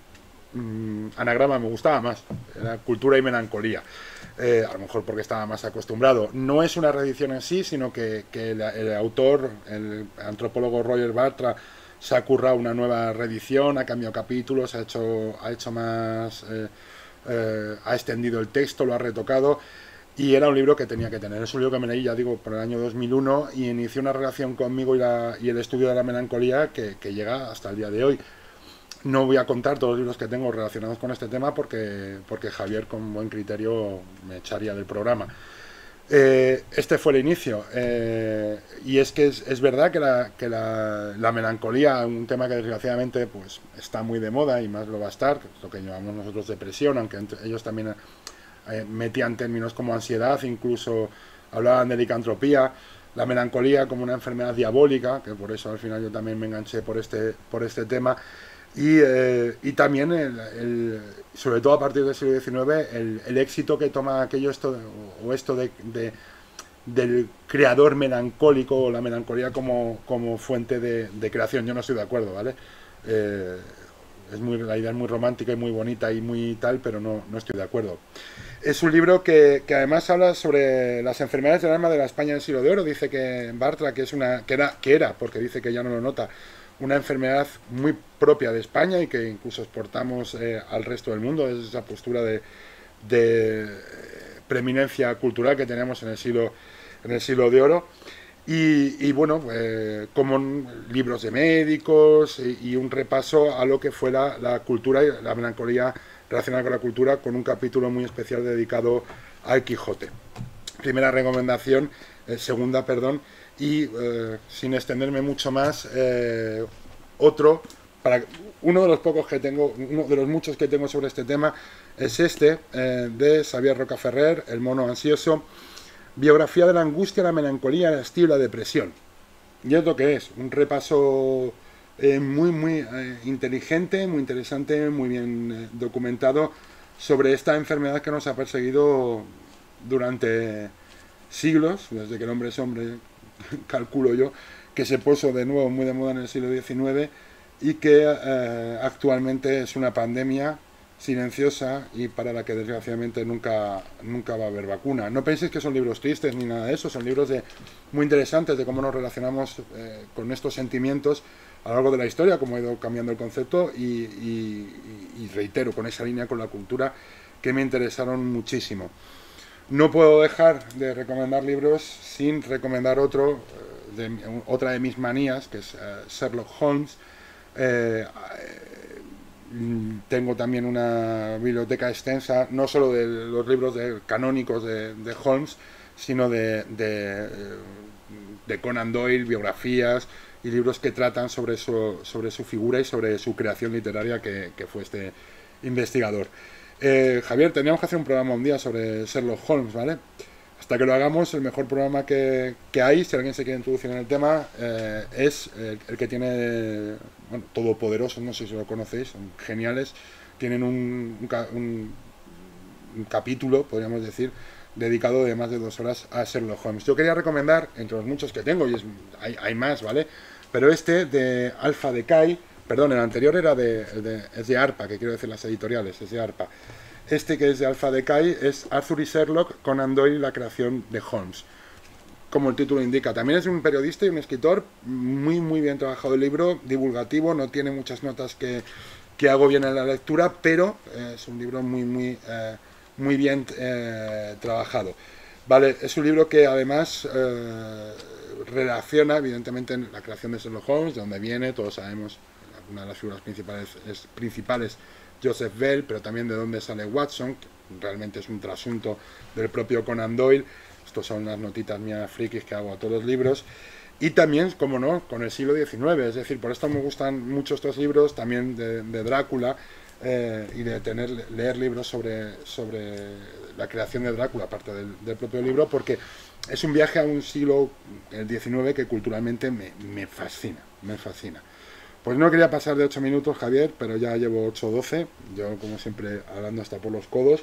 mm, anagrama me gustaba más. Era Cultura y Melancolía. Eh, a lo mejor porque estaba más acostumbrado. No es una reedición en sí, sino que, el, autor, el antropólogo Roger Bartra, se ha currado una nueva reedición, ha cambiado capítulos, ha hecho, ha hecho más, eh, eh, ha extendido el texto, lo ha retocado. Y era un libro que tenía que tener. Es un libro que me leí, ya digo, por el año 2001 y inició una relación conmigo y, el estudio de la melancolía que llega hasta el día de hoy. No voy a contar todos los libros que tengo relacionados con este tema porque, porque Javier con buen criterio me echaría del programa. Eh, este fue el inicio. Eh, y es que es, verdad que, la, melancolía, un tema que desgraciadamente pues, está muy de moda y más lo va a estar, lo que llamamos nosotros depresión, aunque ellos también eh, metían términos como ansiedad, incluso hablaban de licantropía, la melancolía como una enfermedad diabólica, que por eso al final yo también me enganché por este, por este tema. Y, eh, y también, sobre todo a partir del siglo XIX, el, éxito que toma aquello esto, o esto de, del creador melancólico o la melancolía como, como fuente de, creación. Yo no estoy de acuerdo, ¿vale? Eh, es muy, la idea es muy romántica y muy bonita y muy tal, pero no, estoy de acuerdo. Es un libro que, que, además habla sobre las enfermedades del alma de la España en el siglo de oro. Dice que Bartra, que, es una, que, era, que era, porque dice que ya no lo nota, una enfermedad muy propia de España y que incluso exportamos eh, al resto del mundo, es esa postura de, eh, preeminencia cultural que tenemos en el siglo, en el siglo de oro. Y, bueno, eh, como libros de médicos y, un repaso a lo que fue la, cultura y la melancolía relacionada con la cultura, con un capítulo muy especial dedicado al Quijote primera recomendación, eh, segunda, perdón, y eh, sin extenderme mucho más, eh, otro, para, uno de los pocos que tengo, uno de los muchos que tengo sobre este tema, es este, de Xavier Rocaferrer, El mono ansioso, biografía de la angustia, la melancolía, el hastío la depresión. Y es que es, un repaso muy, muy inteligente, muy interesante, muy bien documentado sobre esta enfermedad que nos ha perseguido durante siglos, desde que el hombre es hombre, calculo yo, que se puso de nuevo muy de moda en el siglo XIX y que eh, actualmente es una pandemia silenciosa y para la que desgraciadamente nunca, nunca va a haber vacuna. No penséis que son libros tristes ni nada de eso, son libros de, muy interesantes de cómo nos relacionamos eh, con estos sentimientos a lo largo de la historia, cómo ha ido cambiando el concepto y reitero, con esa línea con la cultura que me interesaron muchísimo. No puedo dejar de recomendar libros sin recomendar otro, eh, de, otra de mis manías, que es eh, Sherlock Holmes. Eh, tengo también una biblioteca extensa, no solo de los libros canónicos de, Holmes, sino de, de, Conan Doyle, biografías y libros que tratan sobre su, sobre su figura y sobre su creación literaria que fue este investigador. Eh, Javier, teníamos que hacer un programa un día sobre Sherlock Holmes, ¿vale? Hasta que lo hagamos, el mejor programa que, hay, si alguien se quiere introducir en el tema, eh, es el, que tiene, bueno, Todopoderoso, no sé si lo conocéis, son geniales, tienen un, un capítulo, podríamos decir, dedicado de más de dos horas a Sherlock Holmes. Yo quería recomendar, entre los muchos que tengo, y es, hay, hay, más, ¿vale? Pero este de Alpha Decay, Perdón, el anterior era de, de, ARPA, que quiero decir las editoriales, es de ARPA. Este que es de Alpha Decay es Arthur y e. Sherlock, con Andoy y la creación de Holmes, como el título indica. También es un periodista y un escritor muy, muy bien trabajado el libro, divulgativo, no tiene muchas notas que, hago bien en la lectura, pero eh, es un libro muy, muy, eh, muy bien eh, trabajado. Vale, es un libro que además relaciona, evidentemente, la creación de Sherlock Holmes, de dónde viene, todos sabemos una de las figuras principales es, principales Joseph Bell, pero también de dónde sale Watson, que realmente es un trasunto del propio Conan Doyle. Estos son unas notitas mías frikis que hago a todos los libros. Y también, como no, con el siglo XIX. Es decir, por esto me gustan mucho estos libros, también de, Drácula, eh, y de tener, leer libros sobre, sobre la creación de Drácula, aparte del, del propio libro, porque es un viaje a un siglo, el XIX, que culturalmente me, me fascina, me fascina. Pues no quería pasar de 8 minutos, Javier, pero ya llevo 8-12. Yo, como siempre, hablando hasta por los codos.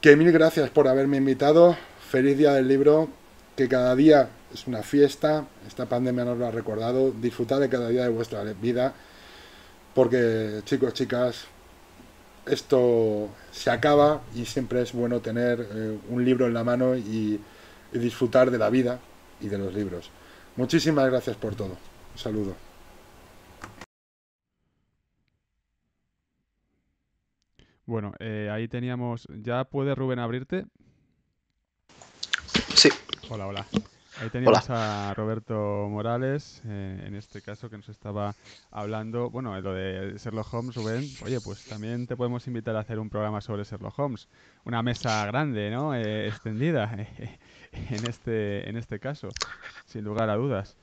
Que mil gracias por haberme invitado. Feliz día del libro. Que cada día es una fiesta. Esta pandemia nos lo ha recordado. Disfrutad de cada día de vuestra vida. Porque, chicos, chicas, esto se acaba y siempre es bueno tener eh, un libro en la mano y, y disfrutar de la vida y de los libros. Muchísimas gracias por todo. Un saludo. Bueno, eh, ahí teníamos. ¿Ya puede Rubén abrirte? Sí. Hola, hola. Ahí teníamos a Roberto Morales, eh, en este caso, que nos estaba hablando. Bueno, lo de Sherlock Holmes, Rubén. Oye, pues también te podemos invitar a hacer un programa sobre Sherlock Holmes. Una mesa grande, ¿no? Eh, extendida, en, este, en este caso, sin lugar a dudas.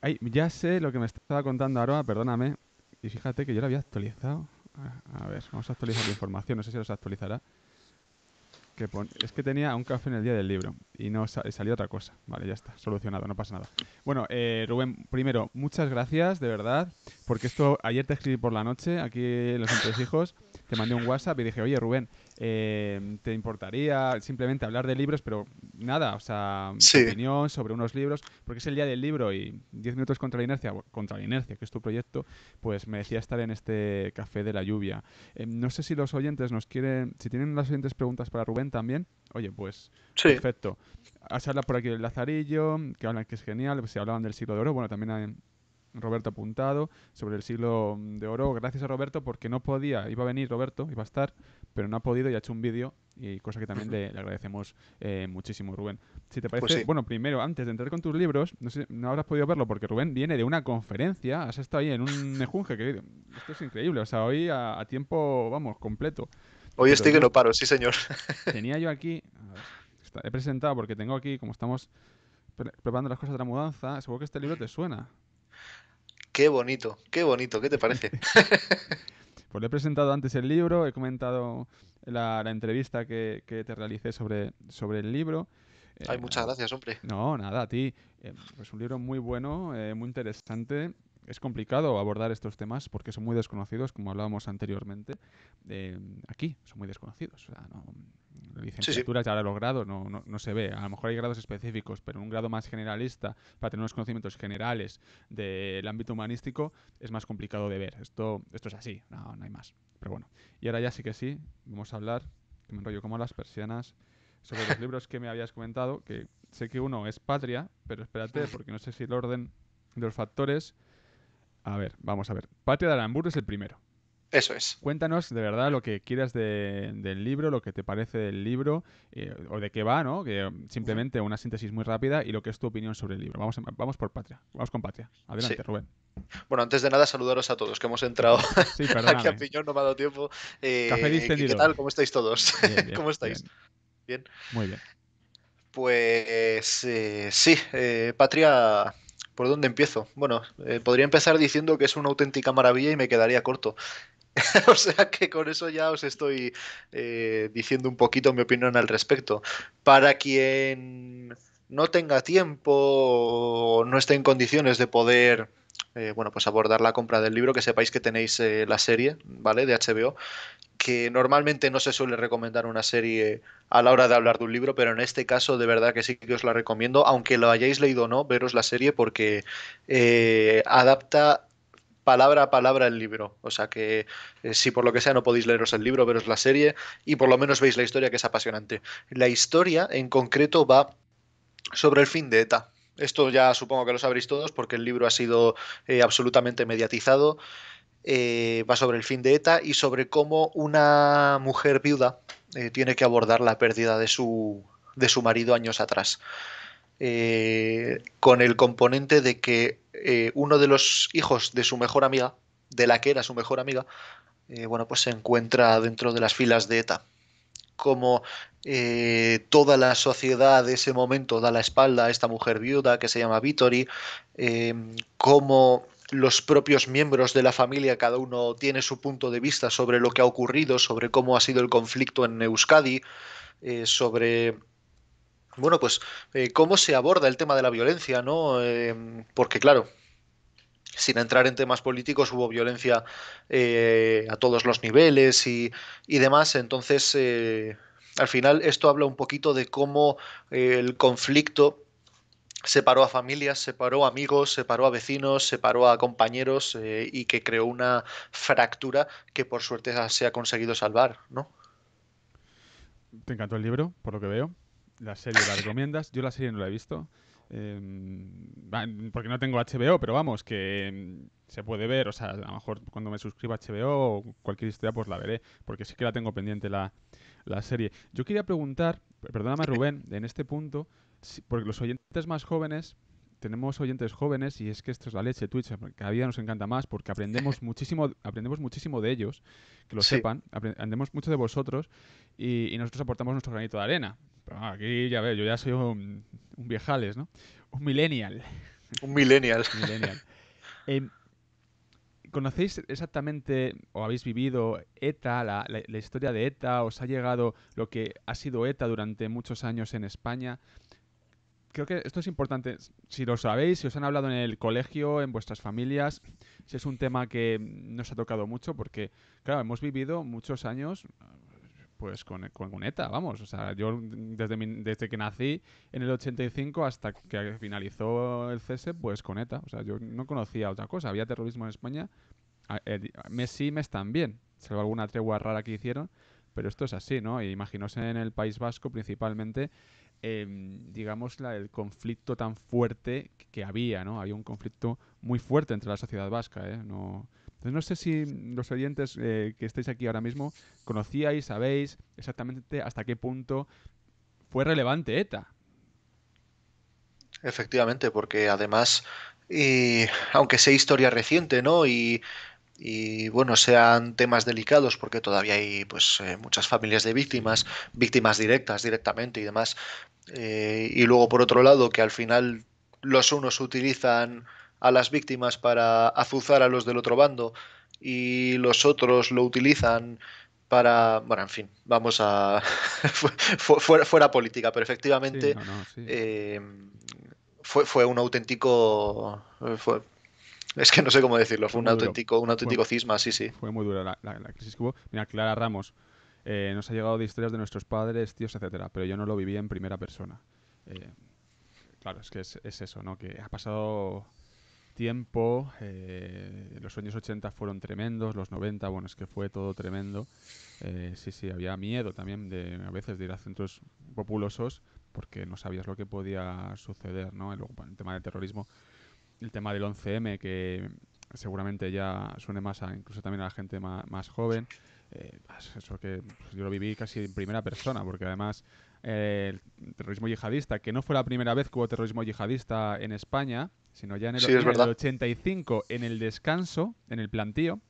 Ay, ya sé lo que me estaba contando ahora, perdóname. Y fíjate que yo lo había actualizado. A ver, vamos a actualizar la información, no sé si los actualizará. Que Es que tenía un café en el día del libro y no salió otra cosa. Vale, ya está, solucionado, no pasa nada. Bueno, eh, Rubén, primero, muchas gracias, de verdad, porque esto ayer te escribí por la noche, aquí en los hijos te mandé un WhatsApp y dije, oye Rubén, eh, ¿Te importaría simplemente hablar de libros, pero nada, o sea, opinión sobre unos libros? Porque es el día del libro y 10 minutos contra la inercia, contra la inercia, que es tu proyecto, pues me decía estar en este café de la lluvia. Eh, no sé si los oyentes nos quieren, si tienen las siguientes preguntas para Rubén también, oye, pues perfecto. Has habla por aquí del Lazarillo, que hablan que es genial, se pues, hablaban del siglo de oro, bueno, también hay, Roberto Apuntado, sobre el siglo mm, de oro. Gracias a Roberto porque no podía, iba a venir Roberto, iba a estar, pero no ha podido y ha hecho un vídeo, y cosa que también le, agradecemos eh, muchísimo, Rubén. Si te pues parece, bueno, primero, antes de entrar con tus libros, no, habrás podido verlo porque Rubén viene de una conferencia, has estado ahí en un mejunje, que esto es increíble, o sea, hoy a, tiempo, vamos, completo. Hoy estoy que no paro, sí señor. Tenía yo aquí, he presentado porque tengo aquí, como estamos preparando las cosas de la mudanza, seguro que este libro te suena. Qué bonito, qué bonito, ¿qué te parece? pues le he presentado antes el libro, he comentado la, entrevista que, te realicé sobre, sobre el libro. Ay, eh, muchas gracias, hombre. No, nada, a ti. Eh, es pues un libro muy bueno, eh, muy interesante. Es complicado abordar estos temas porque son muy desconocidos, como hablábamos anteriormente. aquí son muy desconocidos. O sea, no, Dicen sí, ya y ahora los grados no, no, se ve. A lo mejor hay grados específicos, pero un grado más generalista, para tener unos conocimientos generales del ámbito humanístico, es más complicado de ver. Esto, esto es así, no, hay más. Pero bueno, y ahora ya sí que sí, vamos a hablar, que me enrollo como las persianas, sobre los libros que me habías comentado, que sé que uno es Patria, pero espérate, porque no sé si el orden de los factores... A ver, vamos a ver. Patria de Aramburu es el primero. Eso es. Cuéntanos de verdad lo que quieras del libro, lo que te parece del libro eh, o de qué va, ¿no? Que eh, simplemente una síntesis muy rápida y lo que es tu opinión sobre el libro. Vamos, vamos por Patria, vamos con Patria. Adelante, Rubén. Bueno, antes de nada, saludaros a todos que hemos entrado sí, aquí a no me ha dado tiempo. Eh, Café ¿Qué tal? ¿Cómo estáis todos? ¿Cómo estáis? Bien. Muy bien. Pues sí, Patria ¿Por dónde empiezo? Bueno, podría empezar diciendo que es una auténtica maravilla y me quedaría corto. o sea que con eso ya os estoy eh, diciendo un poquito mi opinión al respecto. Para quien no tenga tiempo o no esté en condiciones de poder eh, bueno, pues abordar la compra del libro, que sepáis que tenéis eh, la serie, ¿vale? De HBO, que normalmente no se suele recomendar una serie a la hora de hablar de un libro, pero en este caso de verdad que sí que os la recomiendo, aunque lo hayáis leído o no, veros la serie porque adapta palabra a palabra el libro. O sea que eh, si por lo que sea no podéis leeros el libro, veros la serie y por lo menos veis la historia que es apasionante. La historia en concreto va sobre el fin de ETA. Esto ya supongo que lo sabréis todos porque el libro ha sido eh, absolutamente mediatizado. Eh, va sobre el fin de ETA y sobre cómo una mujer viuda tiene que abordar la pérdida de su, de su marido años atrás. con el componente de que eh, uno de los hijos de su mejor amiga, de la que era su mejor amiga, eh, bueno, pues se encuentra dentro de las filas de ETA. Como eh, toda la sociedad de ese momento da la espalda a esta mujer viuda que se llama Vittori, como los propios miembros de la familia, cada uno tiene su punto de vista sobre lo que ha ocurrido, sobre cómo ha sido el conflicto en Euskadi, sobre bueno, pues eh, cómo se aborda el tema de la violencia, ¿no? Eh, porque claro, sin entrar en temas políticos, hubo violencia eh, a todos los niveles y, demás. Entonces, al final, esto habla un poquito de cómo el conflicto separó a familias, separó a amigos, separó a vecinos, separó a compañeros y que creó una fractura que por suerte se ha conseguido salvar, ¿no? ¿Te encantó el libro, por lo que veo? la serie la recomiendas. Yo la serie no la he visto. Em, porque no tengo HBO, pero vamos, que em, se puede ver. O sea, a lo mejor cuando me suscriba a HBO o cualquier historia, pues la veré. Porque sí que la tengo pendiente la, la serie. Yo quería preguntar, perdóname Rubén, en este punto, porque los oyentes más jóvenes tenemos oyentes jóvenes y es que esto es la leche de Twitch, cada día nos encanta más porque aprendemos muchísimo, aprendemos muchísimo de ellos, que lo sepan, aprendemos mucho de vosotros y, nosotros aportamos nuestro granito de arena. Pero aquí ya veo yo ya soy un, viejales, ¿no? Un millennial. Un millennial. millennial. Em, ¿Conocéis exactamente o habéis vivido ETA, la, la historia de ETA? ¿Os ha llegado lo que ha sido ETA durante muchos años en España? creo que esto es importante. Si lo sabéis, si os han hablado en el colegio, en vuestras familias, si es un tema que nos ha tocado mucho, porque, claro, hemos vivido muchos años pues con, con vamos. O sea, yo desde, desde que nací en el 85 hasta que finalizó el cese, pues con ETA. O sea, yo no conocía otra cosa. Había terrorismo en España. Messi sí, mes también. Salvo alguna tregua rara que hicieron. Pero esto es así, ¿no? en el País Vasco principalmente Em, digamos, el conflicto tan fuerte que había, ¿no? Había un conflicto muy fuerte entre la sociedad vasca, ¿eh? No, entonces no sé si los oyentes eh, que estáis aquí ahora mismo conocíais, sabéis exactamente hasta qué punto fue relevante ETA. Efectivamente, porque además, y, aunque sea historia reciente, ¿no? Y y bueno, sean temas delicados porque todavía hay pues eh, muchas familias de víctimas, víctimas directas directamente y demás. Eh, y luego por otro lado que al final los unos utilizan a las víctimas para azuzar a los del otro bando y los otros lo utilizan para, bueno, en fin, vamos a fuera, política, pero efectivamente eh, fue, fue un auténtico es que no sé cómo decirlo, fue, un auténtico, un auténtico cisma, sí, sí. Fue muy dura la, crisis que hubo. Mira, Clara Ramos, eh, nos ha llegado de historias de nuestros padres, tíos, etcétera, pero yo no lo viví en primera persona. Eh, claro, es que es, eso, ¿no? Que ha pasado tiempo, eh, los años 80 fueron tremendos, los 90, bueno, es que fue todo tremendo. sí, sí, había miedo también de a veces de ir a centros populosos porque no sabías lo que podía suceder, ¿no? El, el tema del terrorismo el tema del 11M, que seguramente ya suene más incluso también a la gente más, joven. Eh, eso que pues, yo lo viví casi en primera persona, porque además eh, el terrorismo yihadista, que no fue la primera vez que hubo terrorismo yihadista en España, sino ya en el, 85, en el descanso, en el plantío,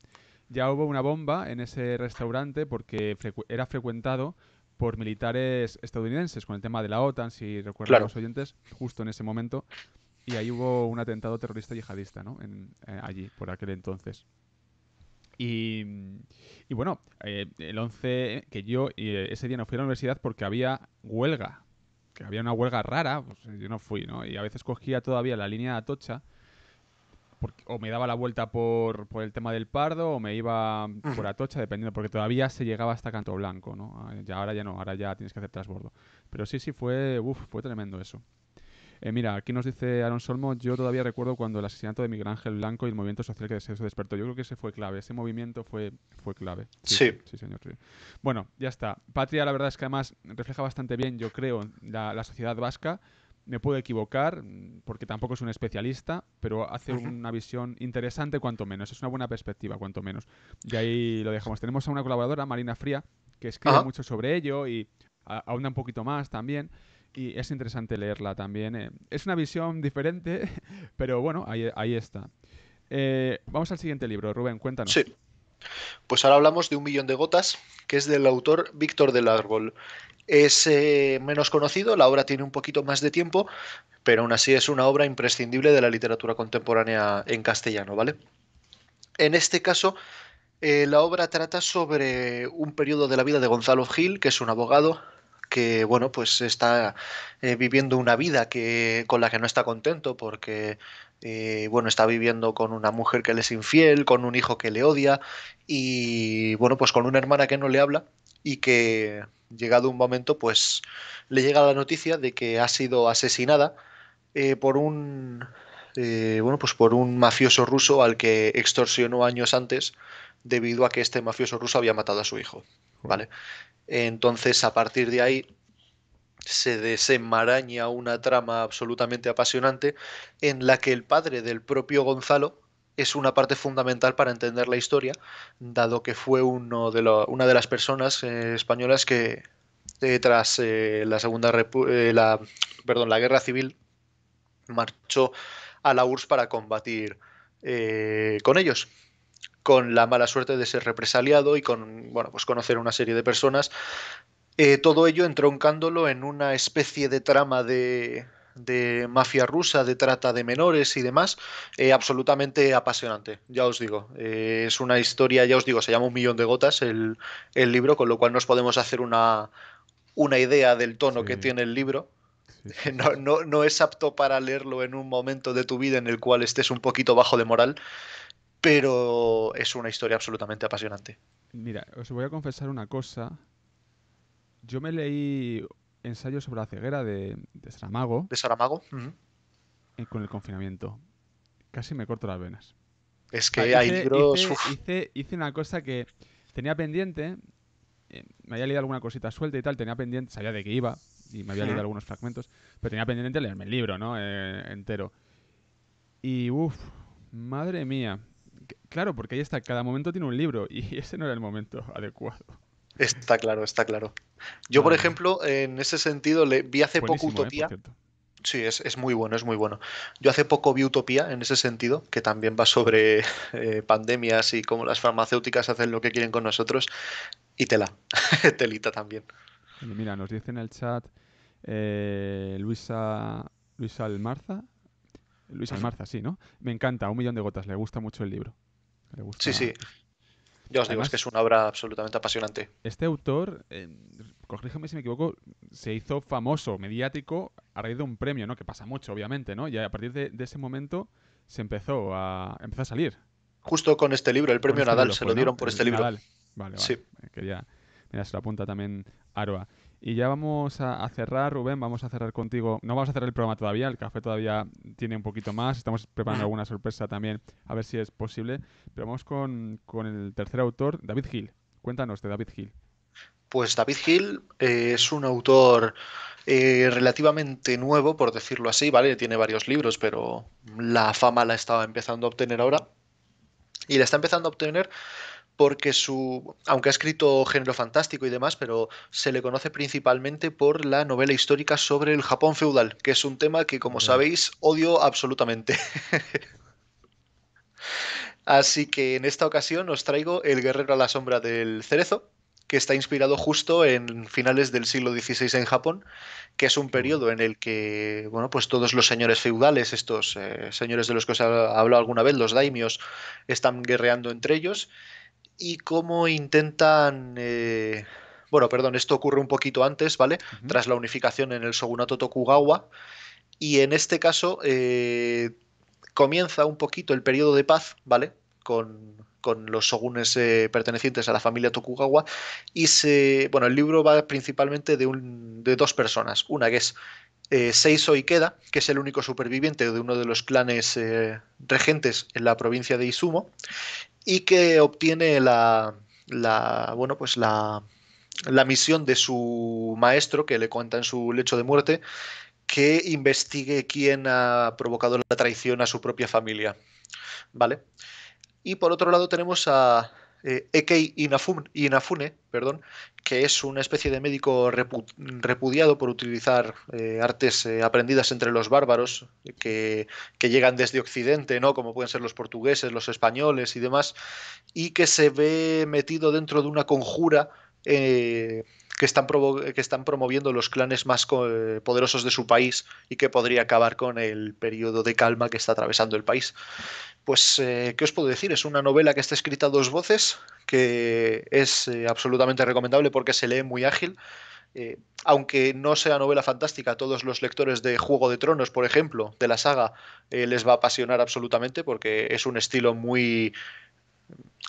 ya hubo una bomba en ese restaurante porque era frecuentado por militares estadounidenses con el tema de la OTAN, si recuerdan los oyentes, justo en ese momento y ahí hubo un atentado terrorista yihadista, ¿no? En, eh, allí, por aquel entonces. Y, bueno, eh, el 11, que yo eh, ese día no fui a la universidad porque había huelga, que había una huelga rara, pues yo no fui, ¿no? Y a veces cogía todavía la línea de Atocha, o me daba la vuelta por, por, el tema del Pardo o me iba por Atocha, dependiendo, porque todavía se llegaba hasta Canto Blanco, ¿no? Ah, ya, ahora ya no, ahora ya tienes que hacer trasbordo Pero sí, sí, fue, fue tremendo eso. Eh, mira, aquí nos dice Aaron Solmo, yo todavía recuerdo cuando el asesinato de Miguel Ángel Blanco y el movimiento social que se despertó. Yo creo que ese fue clave, ese movimiento fue, fue clave. Sí. Sí, señor. Bueno, ya está. Patria, la verdad es que además refleja bastante bien, yo creo, la, sociedad vasca. Me puedo equivocar, mm, porque tampoco es un especialista, pero hace una visión interesante cuanto menos. Es una buena perspectiva, cuanto menos. Y ahí lo dejamos. Tenemos a una colaboradora, Marina Fría, que escribe mucho sobre ello y ahonda un poquito más también y es interesante leerla también. Eh. Es una visión diferente, pero bueno, ahí, está. Eh, vamos al siguiente libro, Rubén, cuéntanos. Sí. Pues ahora hablamos de Un Millón de Gotas, que es del autor Víctor del Árbol. Es eh, menos conocido, la obra tiene un poquito más de tiempo, pero aún así es una obra imprescindible de la literatura contemporánea en castellano, ¿vale? En este caso, la obra trata sobre un periodo de la vida de Gonzalo Gil, que es un abogado que bueno, pues está eh, viviendo una vida que, con la que no está contento porque eh, bueno, está viviendo con una mujer que le es infiel, con un hijo que le odia y bueno, pues con una hermana que no le habla y que llegado un momento pues le llega la noticia de que ha sido asesinada eh, por un bueno, pues por un mafioso ruso al que extorsionó años antes debido a que este mafioso ruso había matado a su hijo, ¿vale? Entonces, a partir de ahí se desenmaraña una trama absolutamente apasionante en la que el padre del propio Gonzalo es una parte fundamental para entender la historia, dado que fue uno de una de las personas eh, españolas que eh, tras eh, la segunda la, la guerra civil marchó a la URSS para combatir con ellos con la mala suerte de ser represaliado y con, bueno, pues conocer una serie de personas. Eh, todo ello entroncándolo en una especie de trama de, mafia rusa, de trata de menores y demás, eh, absolutamente apasionante, ya os digo. Eh, es una historia, ya os digo, se llama Un millón de gotas el, libro, con lo cual nos podemos hacer una, una idea del tono que tiene el libro. no, es apto para leerlo en un momento de tu vida en el cual estés un poquito bajo de moral, pero es una historia absolutamente apasionante. Mira, os voy a confesar una cosa. Yo me leí ensayos sobre la ceguera de, de Saramago. De Saramago. Eh, con el confinamiento. Casi me corto las venas. Es que ah, hay libros. Hice, una cosa que tenía pendiente. Eh, me había leído alguna cosita suelta y tal. Tenía pendiente. Sabía de qué iba. Y me había leído algunos fragmentos. Pero tenía pendiente leerme el libro, ¿no? Eh, entero. Y uff, madre mía. Claro, porque ahí está, cada momento tiene un libro y ese no era el momento adecuado. Está claro, está claro. Yo, por ejemplo, en ese sentido, le vi hace poco ¿eh? Utopía. sí, es, muy bueno, es muy bueno. Yo hace poco vi Utopía en ese sentido, que también va sobre eh, pandemias y cómo las farmacéuticas hacen lo que quieren con nosotros. Y tela, telita también. Mira, nos dice en el chat eh, Luisa, Luisa Almarza, Luis Almarza, sí, ¿no? Me encanta, un millón de gotas, le gusta mucho el libro. Sí, sí. Ya os digo, es que es una obra absolutamente apasionante. Este autor, eh, corríjame si me equivoco, se hizo famoso, mediático, a raíz de un premio, ¿no? Que pasa mucho, obviamente, ¿no? Y a partir de, ese momento se empezó a, empezar a salir. Justo con este libro, el premio este Nadal, se lo dieron por este libro. Nadal. Vale, vale. Sí. Eh, quería, mira, se lo apunta también Aroa. Y ya vamos a, cerrar, Rubén, vamos a cerrar contigo. No vamos a cerrar el programa todavía, el café todavía tiene un poquito más, estamos preparando alguna sorpresa también, a ver si es posible. Pero vamos con, el tercer autor, David Hill. Cuéntanos de David Hill. Pues David Hill eh, es un autor eh, relativamente nuevo, por decirlo así, ¿vale? Tiene varios libros, pero la fama la estaba empezando a obtener ahora. Y la está empezando a obtener porque su, aunque ha escrito género fantástico y demás, pero se le conoce principalmente por la novela histórica sobre el Japón feudal, que es un tema que, como sabéis, odio absolutamente. Así que en esta ocasión os traigo El guerrero a la sombra del cerezo, que está inspirado justo en finales del siglo XVI en Japón, que es un periodo en el que bueno, pues todos los señores feudales, estos eh, señores de los que os he hablado alguna vez, los daimios, están guerreando entre ellos y cómo intentan... Eh, bueno, perdón, esto ocurre un poquito antes, ¿vale? Tras la unificación en el shogunato Tokugawa. Y en este caso eh, comienza un poquito el periodo de paz, ¿vale? Con, con los shogunes eh, pertenecientes a la familia Tokugawa. Y se. Bueno, el libro va principalmente de, un, de dos personas. Una que es eh, Seiso Ikeda, que es el único superviviente de uno de los clanes eh, regentes en la provincia de Izumo, y que obtiene la, la bueno, pues la, la, misión de su maestro, que le cuenta en su lecho de muerte, que investigue quién ha provocado la traición a su propia familia. ¿Vale? Y por otro lado tenemos a eh, Ekei Inafune, perdón, que es una especie de médico repudiado por utilizar eh, artes eh, aprendidas entre los bárbaros que, llegan desde Occidente, ¿no? como pueden ser los portugueses, los españoles y demás, y que se ve metido dentro de una conjura que están, que están promoviendo los clanes más eh, poderosos de su país y que podría acabar con el periodo de calma que está atravesando el país. Pues, eh, ¿qué os puedo decir? Es una novela que está escrita a dos voces, que es eh, absolutamente recomendable porque se lee muy ágil. aunque no sea novela fantástica, a todos los lectores de Juego de Tronos, por ejemplo, de la saga, les va a apasionar absolutamente porque es un estilo muy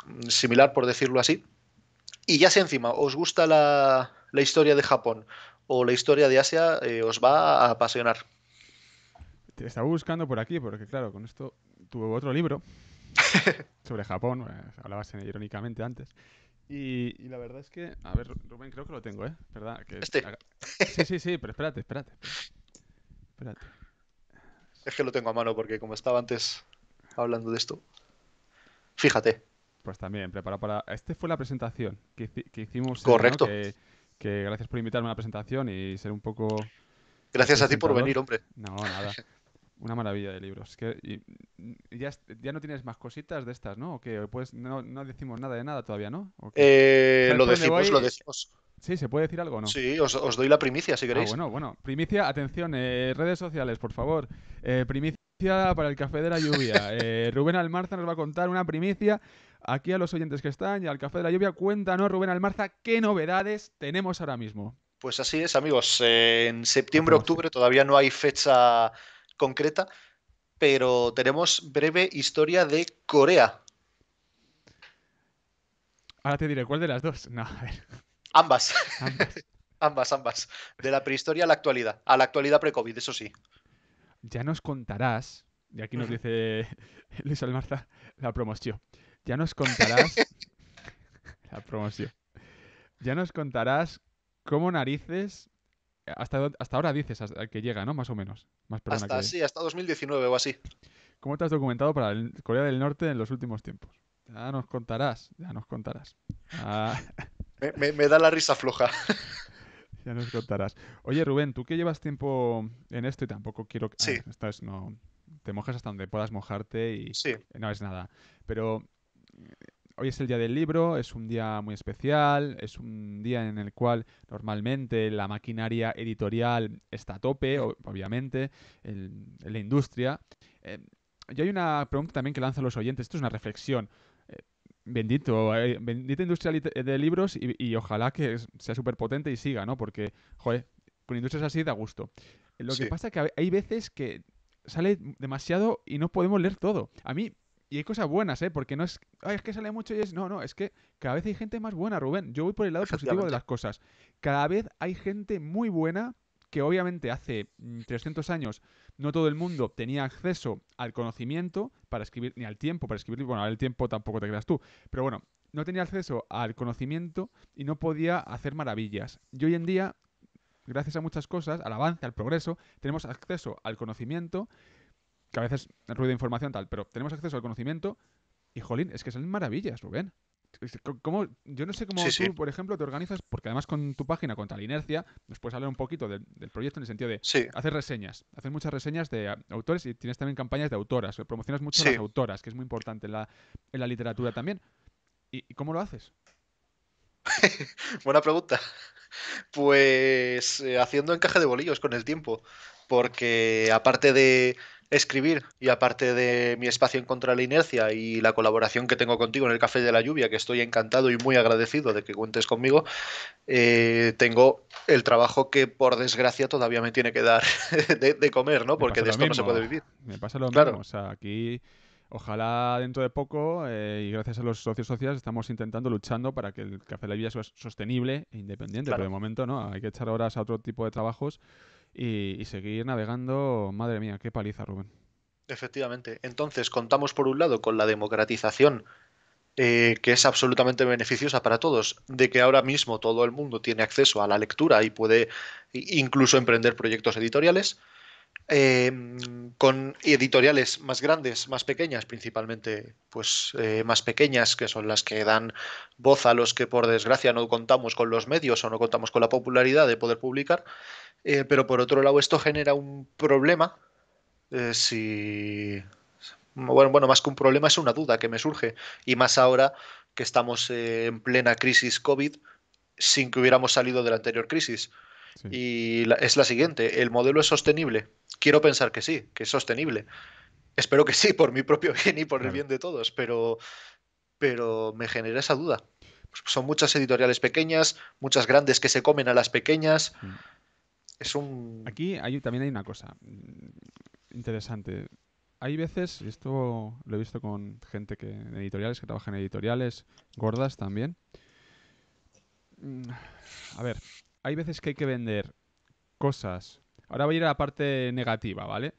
mm, similar, por decirlo así. Y ya si encima os gusta la, la historia de Japón o la historia de Asia eh, os va a apasionar. Te estaba buscando por aquí, porque claro, con esto tuve otro libro sobre Japón, eh, hablabas irónicamente antes. Y, la verdad es que, a ver, Rubén, creo que lo tengo, ¿eh? ¿Verdad? este. Sí, sí, sí, pero espérate, espérate, Es que lo tengo a mano porque como estaba antes hablando de esto, fíjate. Pues también, preparado para... Este fue la presentación que, hicimos... Eh, Correcto que gracias por invitarme a la presentación y ser un poco... Gracias a ti por venir, hombre. No, nada. Una maravilla de libros. Que, ya, ya, no tienes más cositas de estas, ¿no? ¿O que pues no, no, decimos nada de nada todavía, ¿no? Eh, lo decimos, lo decimos. Sí, ¿se puede decir algo no? Sí, os, os doy la primicia si ah, queréis. bueno, bueno. Primicia, atención, eh, redes sociales, por favor. Eh, primicia para el café de la lluvia. Rubén Almarza nos va a contar una primicia aquí a los oyentes que están y al Café de la Lluvia. Cuéntanos, Rubén Almarza, qué novedades tenemos ahora mismo. Pues así es, amigos. En septiembre, octubre todavía no hay fecha concreta, pero tenemos breve historia de Corea. Ahora te diré, ¿cuál de las dos? No, a ver. Ambas. Ambas. ambas, ambas. De la prehistoria a la actualidad. A la actualidad pre-COVID, eso sí. Ya nos contarás, y aquí nos dice Luis Almarza, la promoción. Ya nos contarás la promoción. Ya nos contarás cómo narices hasta, hasta ahora dices hasta que llega, ¿no? Más o menos. hasta sí, hasta 2019 o así. ¿Cómo te has documentado para Corea del Norte en los últimos tiempos? Ya nos contarás, ya nos contarás. Ah. Me, da la risa floja. Ya nos contarás. Oye, Rubén, tú que llevas tiempo en esto y tampoco quiero que. Sí. no, te mojes hasta donde puedas mojarte y no es nada. Pero hoy es el día del libro, es un día muy especial, es un día en el cual normalmente la maquinaria editorial está a tope, obviamente, la industria. Eh, y hay una pregunta también que lanzan los oyentes, esto es una reflexión. Eh, bendito, eh, bendita industria de libros y, ojalá que sea súper potente y siga, ¿no? Porque, joder, con industrias así da gusto. Lo que pasa es que hay veces que sale demasiado y no podemos leer todo. A mí y hay cosas buenas, ¿eh? Porque no es. Ay, es que sale mucho y es. No, no, es que cada vez hay gente más buena, Rubén. Yo voy por el lado positivo de las cosas. Cada vez hay gente muy buena que obviamente hace 300 mm, años no todo el mundo tenía acceso al conocimiento para escribir, ni al tiempo para escribir, bueno, al tiempo tampoco te creas tú, pero bueno, no tenía acceso al conocimiento y no podía hacer maravillas. Y hoy en día, gracias a muchas cosas, al avance, al progreso, tenemos acceso al conocimiento que a veces ruido de información tal, pero tenemos acceso al conocimiento y jolín, es que salen maravillas, Rubén. yo no sé cómo tú, por ejemplo, te organizas, porque además con tu página contra la inercia, nos puedes hablar un poquito del, proyecto en el sentido de hacer reseñas, hacer muchas reseñas de ah, autores y tienes también campañas de autoras, promocionas mucho a las autoras, que es muy importante en la, literatura también. ¿Y, cómo lo haces? Buena pregunta. Pues eh, haciendo encaje de bolillos con el tiempo, porque aparte de escribir y aparte de mi espacio en contra de la inercia y la colaboración que tengo contigo en el Café de la Lluvia, que estoy encantado y muy agradecido de que cuentes conmigo, eh, tengo el trabajo que por desgracia todavía me tiene que dar de, comer, ¿no? Porque de esto no se puede vivir. Me pasa lo mismo. O sea, aquí ojalá dentro de poco, eh, y gracias a los socios sociales estamos intentando, luchando para que el Café de la Lluvia sea sostenible e independiente, pero de momento no, hay que echar horas a otro tipo de trabajos y, seguir navegando. Madre mía, qué paliza, Rubén. Efectivamente. Entonces, contamos por un lado con la democratización eh, que es absolutamente beneficiosa para todos, de que ahora mismo todo el mundo tiene acceso a la lectura y puede incluso emprender proyectos editoriales. Em, con editoriales más grandes, más pequeñas, principalmente pues eh, más pequeñas, que son las que dan voz a los que por desgracia no contamos con los medios o no contamos con la popularidad de poder publicar. Eh, pero por otro lado, esto genera un problema. Eh, bueno, más que un problema es una duda que me surge. Y más ahora que estamos en plena crisis COVID sin que hubiéramos salido de la anterior crisis. Y es la siguiente, ¿el modelo es sostenible? quiero pensar que sí, que es sostenible. Espero que sí, por mi propio bien y por el bien de todos, pero, pero me genera esa duda. Pues son muchas editoriales pequeñas, muchas grandes que se comen a las pequeñas. Mm. Es un... Aquí hay, también hay una cosa mm, interesante. Hay veces, y esto lo he visto con gente que editoriales, que trabaja en editoriales gordas también. Mm, a ver, hay veces que hay que vender cosas Ahora voy a ir a la parte negativa, ¿vale?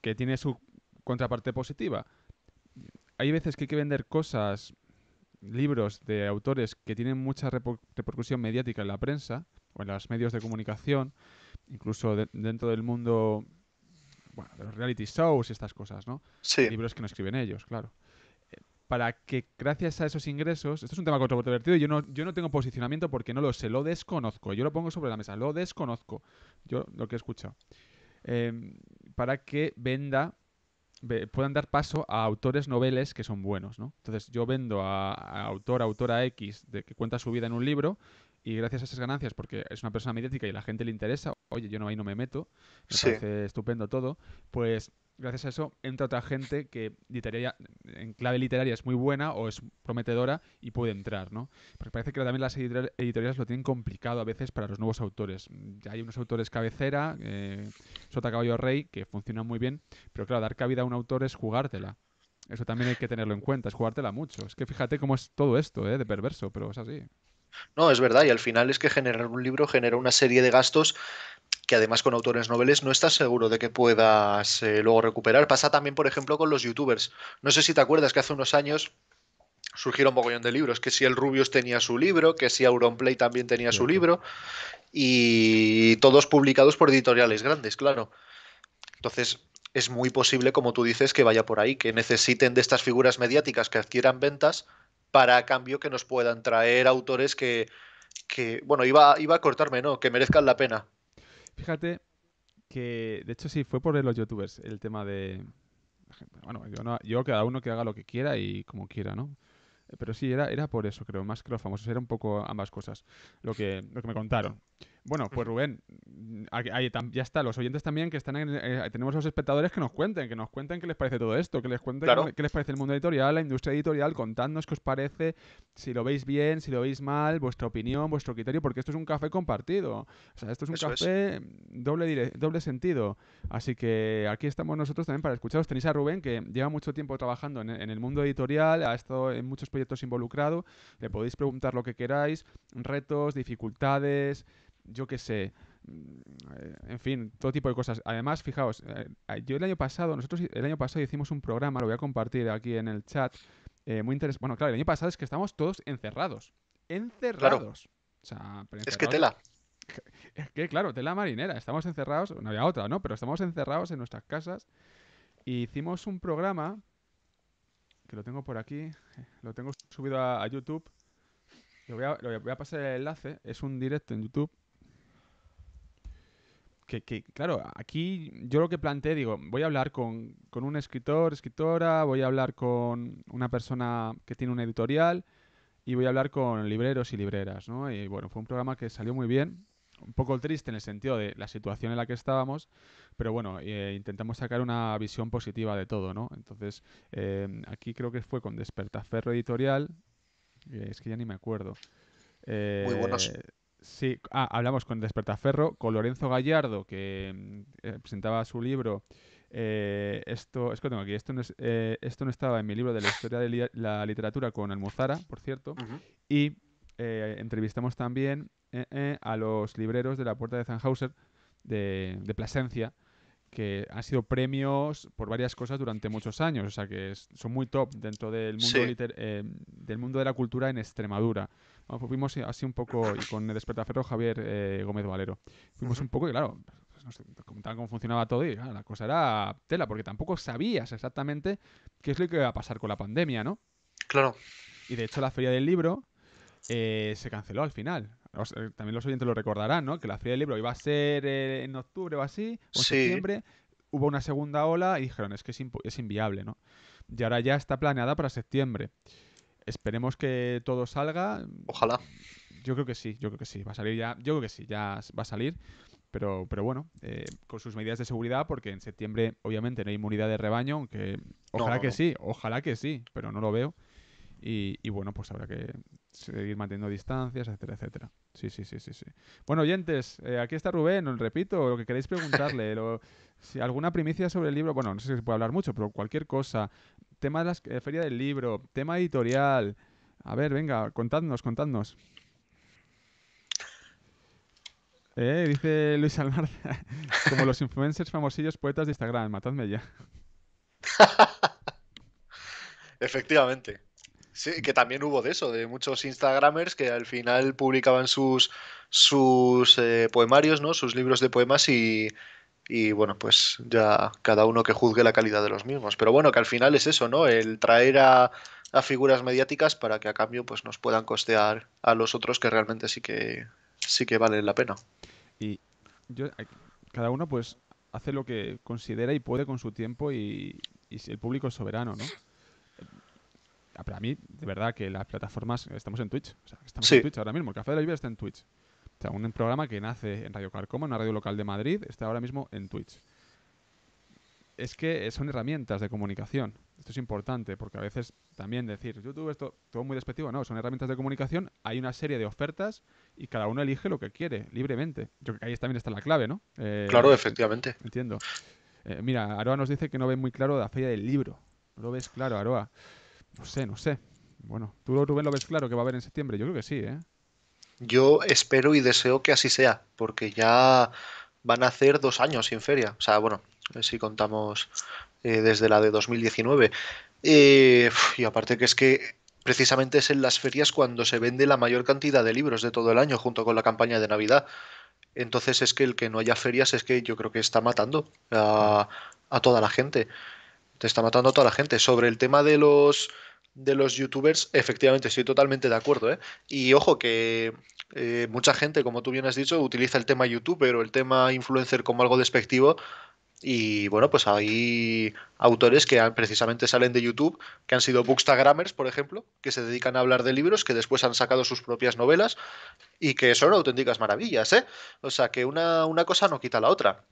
Que tiene su contraparte positiva. Hay veces que hay que vender cosas, libros de autores que tienen mucha repercusión mediática en la prensa o en los medios de comunicación, incluso dentro del mundo de los reality shows y estas cosas, ¿no? Sí. Libros que no escriben ellos, claro para que gracias a esos ingresos, esto es un tema controvertido, yo no, yo no tengo posicionamiento porque no lo sé, lo desconozco, yo lo pongo sobre la mesa, lo desconozco, yo lo que he escuchado, em, para que venda, puedan dar paso a autores noveles que son buenos, ¿no? Entonces yo vendo a, autor, autora X, de que cuenta su vida en un libro, y gracias a esas ganancias, porque es una persona mediática y la gente le interesa, oye, yo no ahí no me meto, me parece estupendo todo, pues gracias a eso entra otra gente que literaria, en clave literaria es muy buena o es prometedora y puede entrar, ¿no? Porque parece que también las editoriales lo tienen complicado a veces para los nuevos autores. Ya hay unos autores cabecera, eh, Sota Caballo Rey, que funcionan muy bien, pero claro, dar cabida a un autor es jugártela. Eso también hay que tenerlo en cuenta, es jugártela mucho. Es que fíjate cómo es todo esto, ¿eh? De perverso, pero es así. No, es verdad, y al final es que generar un libro genera una serie de gastos que además con autores noveles no estás seguro de que puedas eh, luego recuperar. Pasa también, por ejemplo, con los youtubers. No sé si te acuerdas que hace unos años surgieron mogollón de libros, que si el Rubius tenía su libro, que si Auronplay también tenía su libro, y todos publicados por editoriales grandes, claro. Entonces, es muy posible, como tú dices, que vaya por ahí, que necesiten de estas figuras mediáticas que adquieran ventas para a cambio que nos puedan traer autores que, bueno, iba, iba a cortarme, ¿no? Que merezcan la pena fíjate que, de hecho, sí, fue por los youtubers el tema de... Bueno, yo, cada uno que haga lo que quiera y como quiera, ¿no? Eh, pero sí, era, era por eso, creo, más que los famosos, era un poco ambas cosas, lo que, lo que me contaron. Bueno, pues Rubén, mm, ya está, los oyentes también que están en, eh, tenemos a los espectadores que nos cuenten, que nos cuenten qué les parece todo esto, que les cuenten qué, les parece el mundo editorial, la industria editorial, contadnos qué os parece, si lo veis bien, si lo veis mal, vuestra opinión, vuestro criterio, porque esto es un café compartido. O sea, esto es un café doble doble sentido. Así que aquí estamos nosotros también para escucharos. Tenéis a Rubén que lleva mucho tiempo trabajando en, en el mundo editorial, ha estado en muchos proyectos involucrado, le podéis preguntar lo que queráis, retos, dificultades, yo qué sé, mm, en fin, todo tipo de cosas. Además, fijaos, eh, yo el año pasado, nosotros el año pasado hicimos un programa, lo voy a compartir aquí en el chat, eh, muy Bueno, claro, el año pasado es que estamos todos encerrados. Encerrados. Es que tela. Es que, claro, tela marinera. Estamos encerrados, no había otra, ¿no? Pero estamos encerrados en nuestras casas. Y hicimos un programa, que lo tengo por aquí, lo tengo subido a, YouTube. lo voy a pasar el enlace. Es un directo en YouTube que, claro, aquí yo lo que planteé, digo, voy a hablar con, un escritor, escritora, voy a hablar con una persona que tiene un editorial y voy a hablar con libreros y libreras, ¿no? Y bueno, fue un programa que salió muy bien, un poco triste en el sentido de la situación en la que estábamos, pero bueno, eh, intentamos sacar una visión positiva de todo, ¿no? Entonces, eh, aquí creo que fue con Despertaferro Editorial, eh, es que ya ni me acuerdo. muy buenos Sí, ah, hablamos con Despertaferro, con Lorenzo Gallardo, que mm, eh, presentaba su libro. Eh, esto, es tengo aquí, esto no, eh, esto no estaba en mi libro de la historia de la literatura con Almuzara, por cierto. Y entrevistamos también a los libreros de la Puerta de Zanhauser de, de Plasencia, que han sido premios por varias cosas durante muchos años, o sea que son muy top dentro del mundo, eh, del mundo de la cultura en Extremadura. Pues fuimos así un poco, y con el despertaferro Javier eh, Gómez Valero, fuimos un poco y claro, pues no sé, comentaban cómo funcionaba todo y la cosa era tela, porque tampoco sabías exactamente qué es lo que iba a pasar con la pandemia, ¿no? Claro. Y de hecho la feria del libro eh, se canceló al final. Eh, también los oyentes lo recordarán, ¿no? Que la Feria del Libro iba a ser eh, en octubre o así, o en septiembre. Hubo una segunda ola y dijeron, es que es, inviable, ¿no? Y ahora ya está planeada para septiembre. Esperemos que todo salga. Ojalá. Yo creo que sí, yo creo que sí. Va a salir ya. Yo creo que sí, ya va a salir. Pero, pero bueno, eh, con sus medidas de seguridad, porque en septiembre obviamente no hay inmunidad de rebaño, aunque ojalá que sí, ojalá que sí, pero no lo veo. Y, bueno, pues habrá que seguir manteniendo distancias, etcétera, etcétera. Sí, sí, sí, sí, sí. Bueno, oyentes, eh, aquí está Rubén, os repito, lo que queréis preguntarle, si alguna primicia sobre el libro, bueno, no sé si se puede hablar mucho, pero cualquier cosa, tema de la eh, feria del libro, tema editorial, a ver, venga, contadnos, contadnos. Eh, dice Luis Almar, como los influencers famosillos poetas de Instagram, matadme ya. Efectivamente. Sí, que también hubo de eso, de muchos Instagramers que al final publicaban sus, sus eh, poemarios, ¿no? Sus libros de poemas y, y bueno, pues ya cada uno que juzgue la calidad de los mismos. Pero bueno, que al final es eso, ¿no? El traer a, figuras mediáticas para que a cambio pues nos puedan costear a los otros que realmente sí que sí que valen la pena. Y yo, eh, cada uno pues hace lo que considera y puede con su tiempo y, y el público es soberano, ¿no? Ah, para mí, de verdad, que las plataformas, estamos en Twitch, estamos en Twitch ahora mismo, el Café de la está en Twitch. O un programa que nace en Radio Carcoma, una radio local de Madrid, está ahora mismo en Twitch. Es que son herramientas de comunicación. Esto es importante, porque a veces también decir, YouTube, esto, todo muy despectivo, no, son herramientas de comunicación, hay una serie de ofertas y cada uno elige lo que quiere, libremente. Yo creo que ahí también está la clave, ¿no? Eh, claro, efectivamente. Entiendo. Eh, mira, Aroa nos dice que no ve muy claro la feria del libro. lo ves claro, Aroa. No sé, no sé. Bueno, tú Rubén lo ves claro que va a haber en septiembre. Yo creo que sí, ¿eh? Yo espero y deseo que así sea, porque ya van a hacer dos años sin feria. O sea, bueno, eh, si contamos eh, desde la de 2019. Eh, y aparte que es que precisamente es en las ferias cuando se vende la mayor cantidad de libros de todo el año, junto con la campaña de Navidad. Entonces es que el que no haya ferias es que yo creo que está matando a, a toda la gente te está matando a toda la gente. Sobre el tema de los de los youtubers, efectivamente, estoy totalmente de acuerdo. ¿eh? Y ojo que eh, mucha gente, como tú bien has dicho, utiliza el tema youtuber o el tema influencer como algo despectivo. Y bueno, pues hay autores que han, precisamente salen de YouTube, que han sido bookstagrammers por ejemplo, que se dedican a hablar de libros, que después han sacado sus propias novelas y que son auténticas maravillas, ¿eh? O sea, que una, cosa no quita la otra.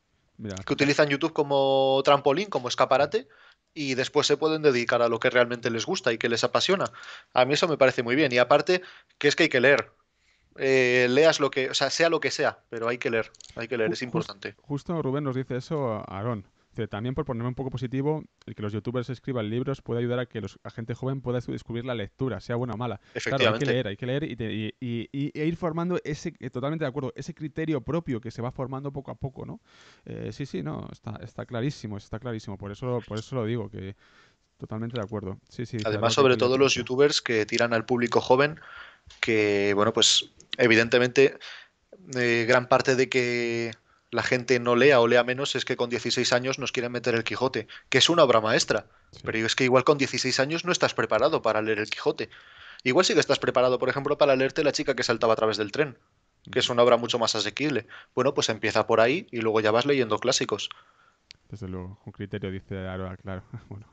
que utilizan YouTube como trampolín, como escaparate, y después se pueden dedicar a lo que realmente les gusta y que les apasiona. A mí eso me parece muy bien. Y aparte, que es que hay que leer. Eh, leas lo que, o sea, sea lo que sea, pero hay que leer, hay que leer, es importante. Justo Rubén nos dice eso, Aarón también por ponerme un poco positivo, el que los youtubers escriban libros puede ayudar a que los, la gente joven pueda descubrir la lectura, sea buena o mala. Claro, hay que leer, hay que leer y, e ir formando ese, eh, totalmente de acuerdo, ese criterio propio que se va formando poco a poco, ¿no? Eh, sí, sí, no, está, está clarísimo, está clarísimo. Por eso, por eso lo digo, que totalmente de acuerdo. Sí, Además, sobre todo los youtubers que tiran al público joven, que, bueno, pues evidentemente eh, gran parte de que la gente no lea o lea menos es que con 16 años nos quieren meter el Quijote, que es una obra maestra. Pero es que igual con 16 años no estás preparado para leer el Quijote. Igual sí que estás preparado, por ejemplo, para leerte La chica que saltaba a través del tren, que es mm. una obra mucho más asequible. Bueno, pues empieza por ahí y luego ya vas leyendo clásicos. Desde luego, un criterio dice Aroa, ah, claro. bueno,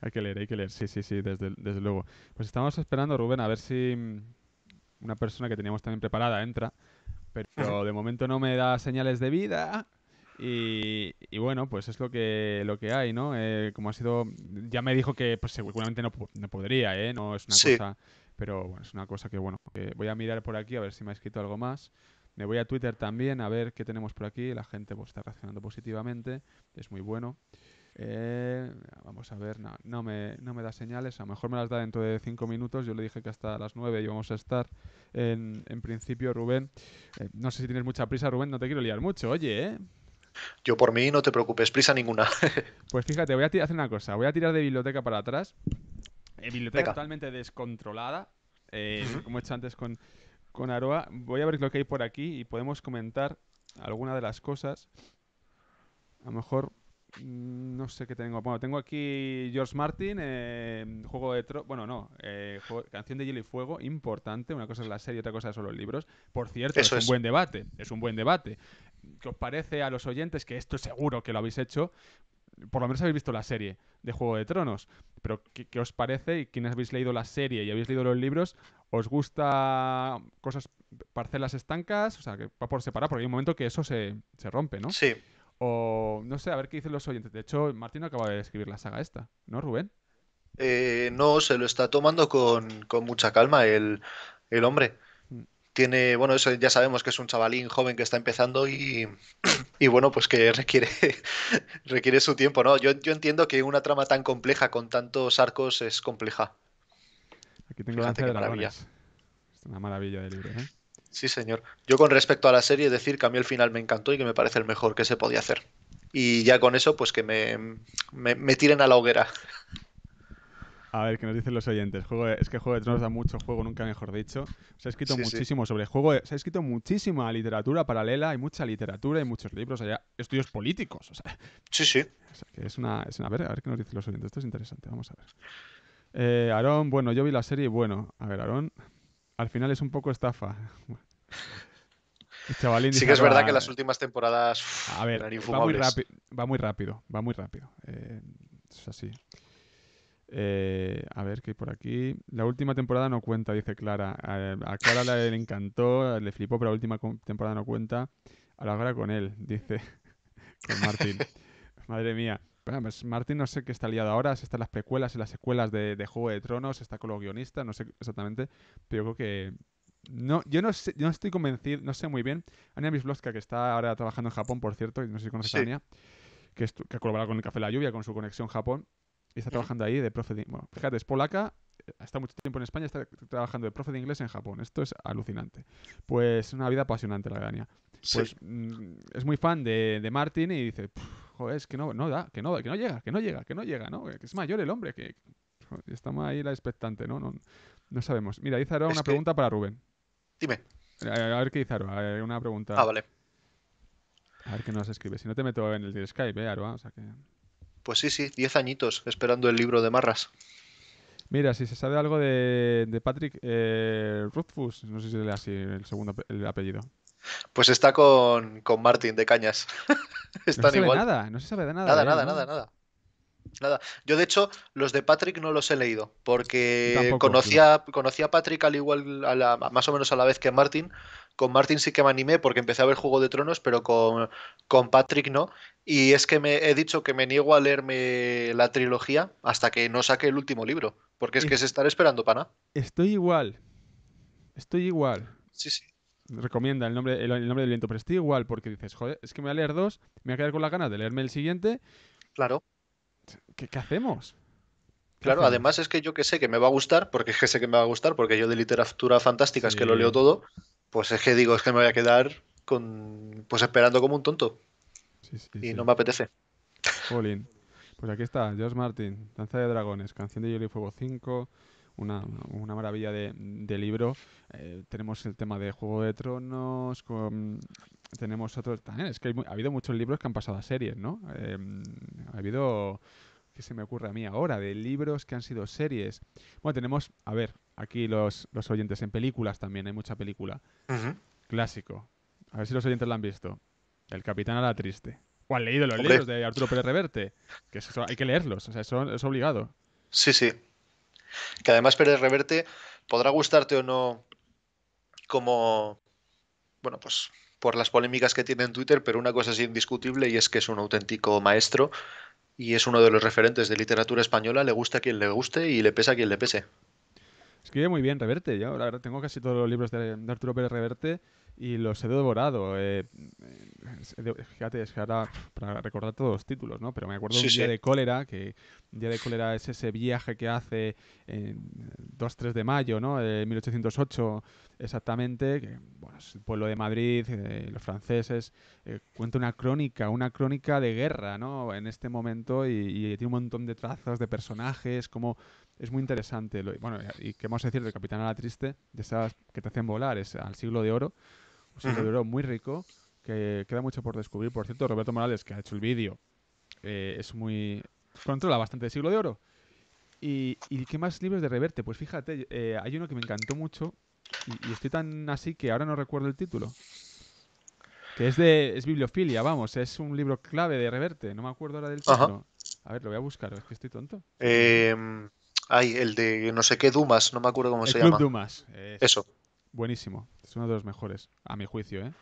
hay que leer, hay que leer, sí, sí, sí, desde, desde luego. Pues estamos esperando, Rubén, a ver si mm, una persona que teníamos también preparada entra. Pero de momento no me da señales de vida. Y, bueno, pues es lo que, lo que hay, ¿no? Eh, como ha sido. Ya me dijo que pues, seguramente no, no podría, ¿eh? No es una cosa. Pero bueno, es una cosa que, bueno, voy a mirar por aquí a ver si me ha escrito algo más. Me voy a Twitter también a ver qué tenemos por aquí. La gente pues, está reaccionando positivamente. Es muy bueno. Eh, vamos a ver, no, me, da señales, a lo mejor me las da dentro de 5 minutos, yo le dije que hasta las 9 íbamos a estar en, principio, Rubén. Eh, no sé si tienes mucha prisa, Rubén, no te quiero liar mucho, oye, ¿eh? Yo por mí no te preocupes, prisa ninguna. pues fíjate, voy a hacer una cosa, voy a tirar de biblioteca para atrás. biblioteca totalmente descontrolada, como he hecho antes con, con Aroa. Voy a ver lo que hay por aquí y podemos comentar alguna de las cosas. A lo mejor Mm, no sé qué tengo. Bueno, tengo aquí George Martin, eh, juego de tro Bueno, no, eh, canción de Hielo y Fuego, importante. Una cosa es la serie, otra cosa son los libros. Por cierto, es un buen debate. Es un buen debate. ¿Qué os parece a los oyentes? Que esto seguro que lo habéis hecho. Por lo menos habéis visto la serie de Juego de Tronos. Pero, ¿qué, os parece? Y quienes habéis leído la serie y habéis leído los libros, ¿os gusta cosas, parcelas estancas? O sea, que va por separar, porque hay un momento que eso se, se rompe, ¿no? Sí no sé, a ver qué dicen los oyentes. De hecho, Martín acaba de escribir la saga esta, ¿no, Rubén? Eh, no, se lo está tomando con, mucha calma el, hombre. Mm. Tiene, bueno, eso ya sabemos que es un chavalín joven que está empezando y, bueno, pues que requiere, requiere su tiempo, ¿no? Yo, entiendo que una trama tan compleja con tantos arcos es compleja. Aquí tengo la Es una maravilla de libro, ¿eh? Sí, señor. Yo con respecto a la serie, decir que a mí el final me encantó y que me parece el mejor que se podía hacer. Y ya con eso, pues que me, tiren a la hoguera. A ver, ¿qué nos dicen los oyentes? Juego es que Juego de Tronos da mucho juego, nunca mejor dicho. Se ha escrito muchísimo sobre sobre juego. se ha escrito muchísima literatura paralela, hay mucha literatura, y muchos libros, hay estudios políticos. sí, sí. que es una, es A ver, a ver qué nos dicen los oyentes. Esto es interesante, vamos a ver. Eh, bueno, yo vi la serie, bueno. A ver, Aarón al final es un poco estafa. sí que es verdad que las ah, últimas temporadas a ver, Va muy, rápido, va muy rápido. Eh, es así. Eh, a ver, que hay por aquí. La última temporada no cuenta, dice Clara. Eh, a, Clara le, encantó, le flipó, pero la última temporada no cuenta. A la hora con él, dice con Martín. Madre mía. Pues, Martín no sé qué está liado ahora, si está las precuelas y las secuelas de, Juego de Tronos, está con los guionistas, no sé exactamente, pero creo que... No, yo no, sé, no estoy convencido, no sé muy bien. Ania Misloska, que está ahora trabajando en Japón, por cierto, y no sé si conoces a Ania, que, que, ha colaborado con el Café La Lluvia, con su conexión Japón, y está trabajando ahí de profe... Bueno, fíjate, es polaca hasta mucho tiempo en España, está trabajando de profe de inglés en Japón. Esto es alucinante. Pues una vida apasionante la de Pues mm, es muy fan de, de Martin y dice, joder, es que no, da, que no, que no llega, que no llega, que no llega, ¿no? Que es mayor el hombre, que, estamos ahí la expectante, ¿no? No, sabemos. Mira, dice una pregunta para Rubén. Dime. A, ver qué dice una pregunta. Ah, vale. A ver qué nos escribe. Si no te meto en el Skype, ¿eh, Pues sí, sí, diez añitos esperando el libro de Marras. Mira, si se sabe algo de, Patrick eh, no sé si lee así el segundo el apellido. Pues está con, con Martin de Cañas. no se sabe nada, de nada. Nada, ¿eh? nada, nada, nada. Yo, de hecho, los de Patrick no los he leído, porque conocía, conocía, a Patrick al igual, a la, más o menos a la vez que Martin, con Martin sí que me animé porque empecé a ver Juego de Tronos, pero con, con Patrick no. Y es que me he dicho que me niego a leerme la trilogía hasta que no saque el último libro, porque es, que se estar esperando para nada. Estoy igual. Estoy igual. Sí, sí. Recomienda el nombre, el, nombre del viento, pero estoy igual porque dices, joder, es que me voy a leer dos, me voy a quedar con la ganas de leerme el siguiente. Claro. ¿Qué, hacemos? Claro, además es que yo que sé que me va a gustar, porque es que sé que me va a gustar, porque yo de literatura fantástica es que lo leo todo, pues es que digo, es que me voy a quedar con, pues esperando como un tonto. Sí, sí, y no me apetece. Jolín. Pues aquí está, George Martin, Danza de Dragones, Canción de Hielo Fuego 5, una, maravilla de, libro. Eh, tenemos el tema de Juego de Tronos, tenemos otros... También es que ha habido muchos libros que han pasado a series, ¿no? Eh, ha habido... ¿Qué se me ocurre a mí ahora? De libros que han sido series. Bueno, tenemos... A ver, aquí los, oyentes en películas también, hay mucha película. Clásico. A ver si los oyentes la han visto. El Capitán a la Triste. O han leído los libros de Arturo Pérez Reverte. Que hay que leerlos, o sea, eso es obligado. Sí, sí. Que además Pérez Reverte podrá gustarte o no como, bueno, pues por las polémicas que tiene en Twitter, pero una cosa es indiscutible y es que es un auténtico maestro y es uno de los referentes de literatura española, le gusta a quien le guste y le pesa a quien le pese. Escribe muy bien Reverte. Yo la verdad, tengo casi todos los libros de, Arturo Pérez Reverte y los he devorado. Eh, eh, fíjate, es que ahora para recordar todos los títulos, ¿no? Pero me acuerdo de un día de cólera, que un día de cólera es ese viaje que hace en 2-3 de mayo, ¿no? De 1808 exactamente, el pueblo de Madrid, eh, los franceses, eh, cuenta una crónica, una crónica de guerra, ¿no? En este momento y, tiene un montón de trazos, de personajes, como es muy interesante. y qué vamos a decir del Capitán a la Triste, de esas que te hacen volar, es al siglo de oro, un siglo de oro muy rico, que queda mucho por descubrir. Por cierto, Roberto Morales, que ha hecho el vídeo, eh, es muy... controla bastante el siglo de oro. Y, qué más libros de reverte? Pues fíjate, hay uno que me encantó mucho, y, estoy tan así que ahora no recuerdo el título. Que es de. Es bibliofilia, vamos. Es un libro clave de Reverte. No me acuerdo ahora del título. A ver, lo voy a buscar. Es que estoy tonto. hay em, ay, el de no sé qué Dumas. No me acuerdo cómo el se Club Dumas. Eso. Buenísimo. Es uno de los mejores, a mi juicio, ¿eh?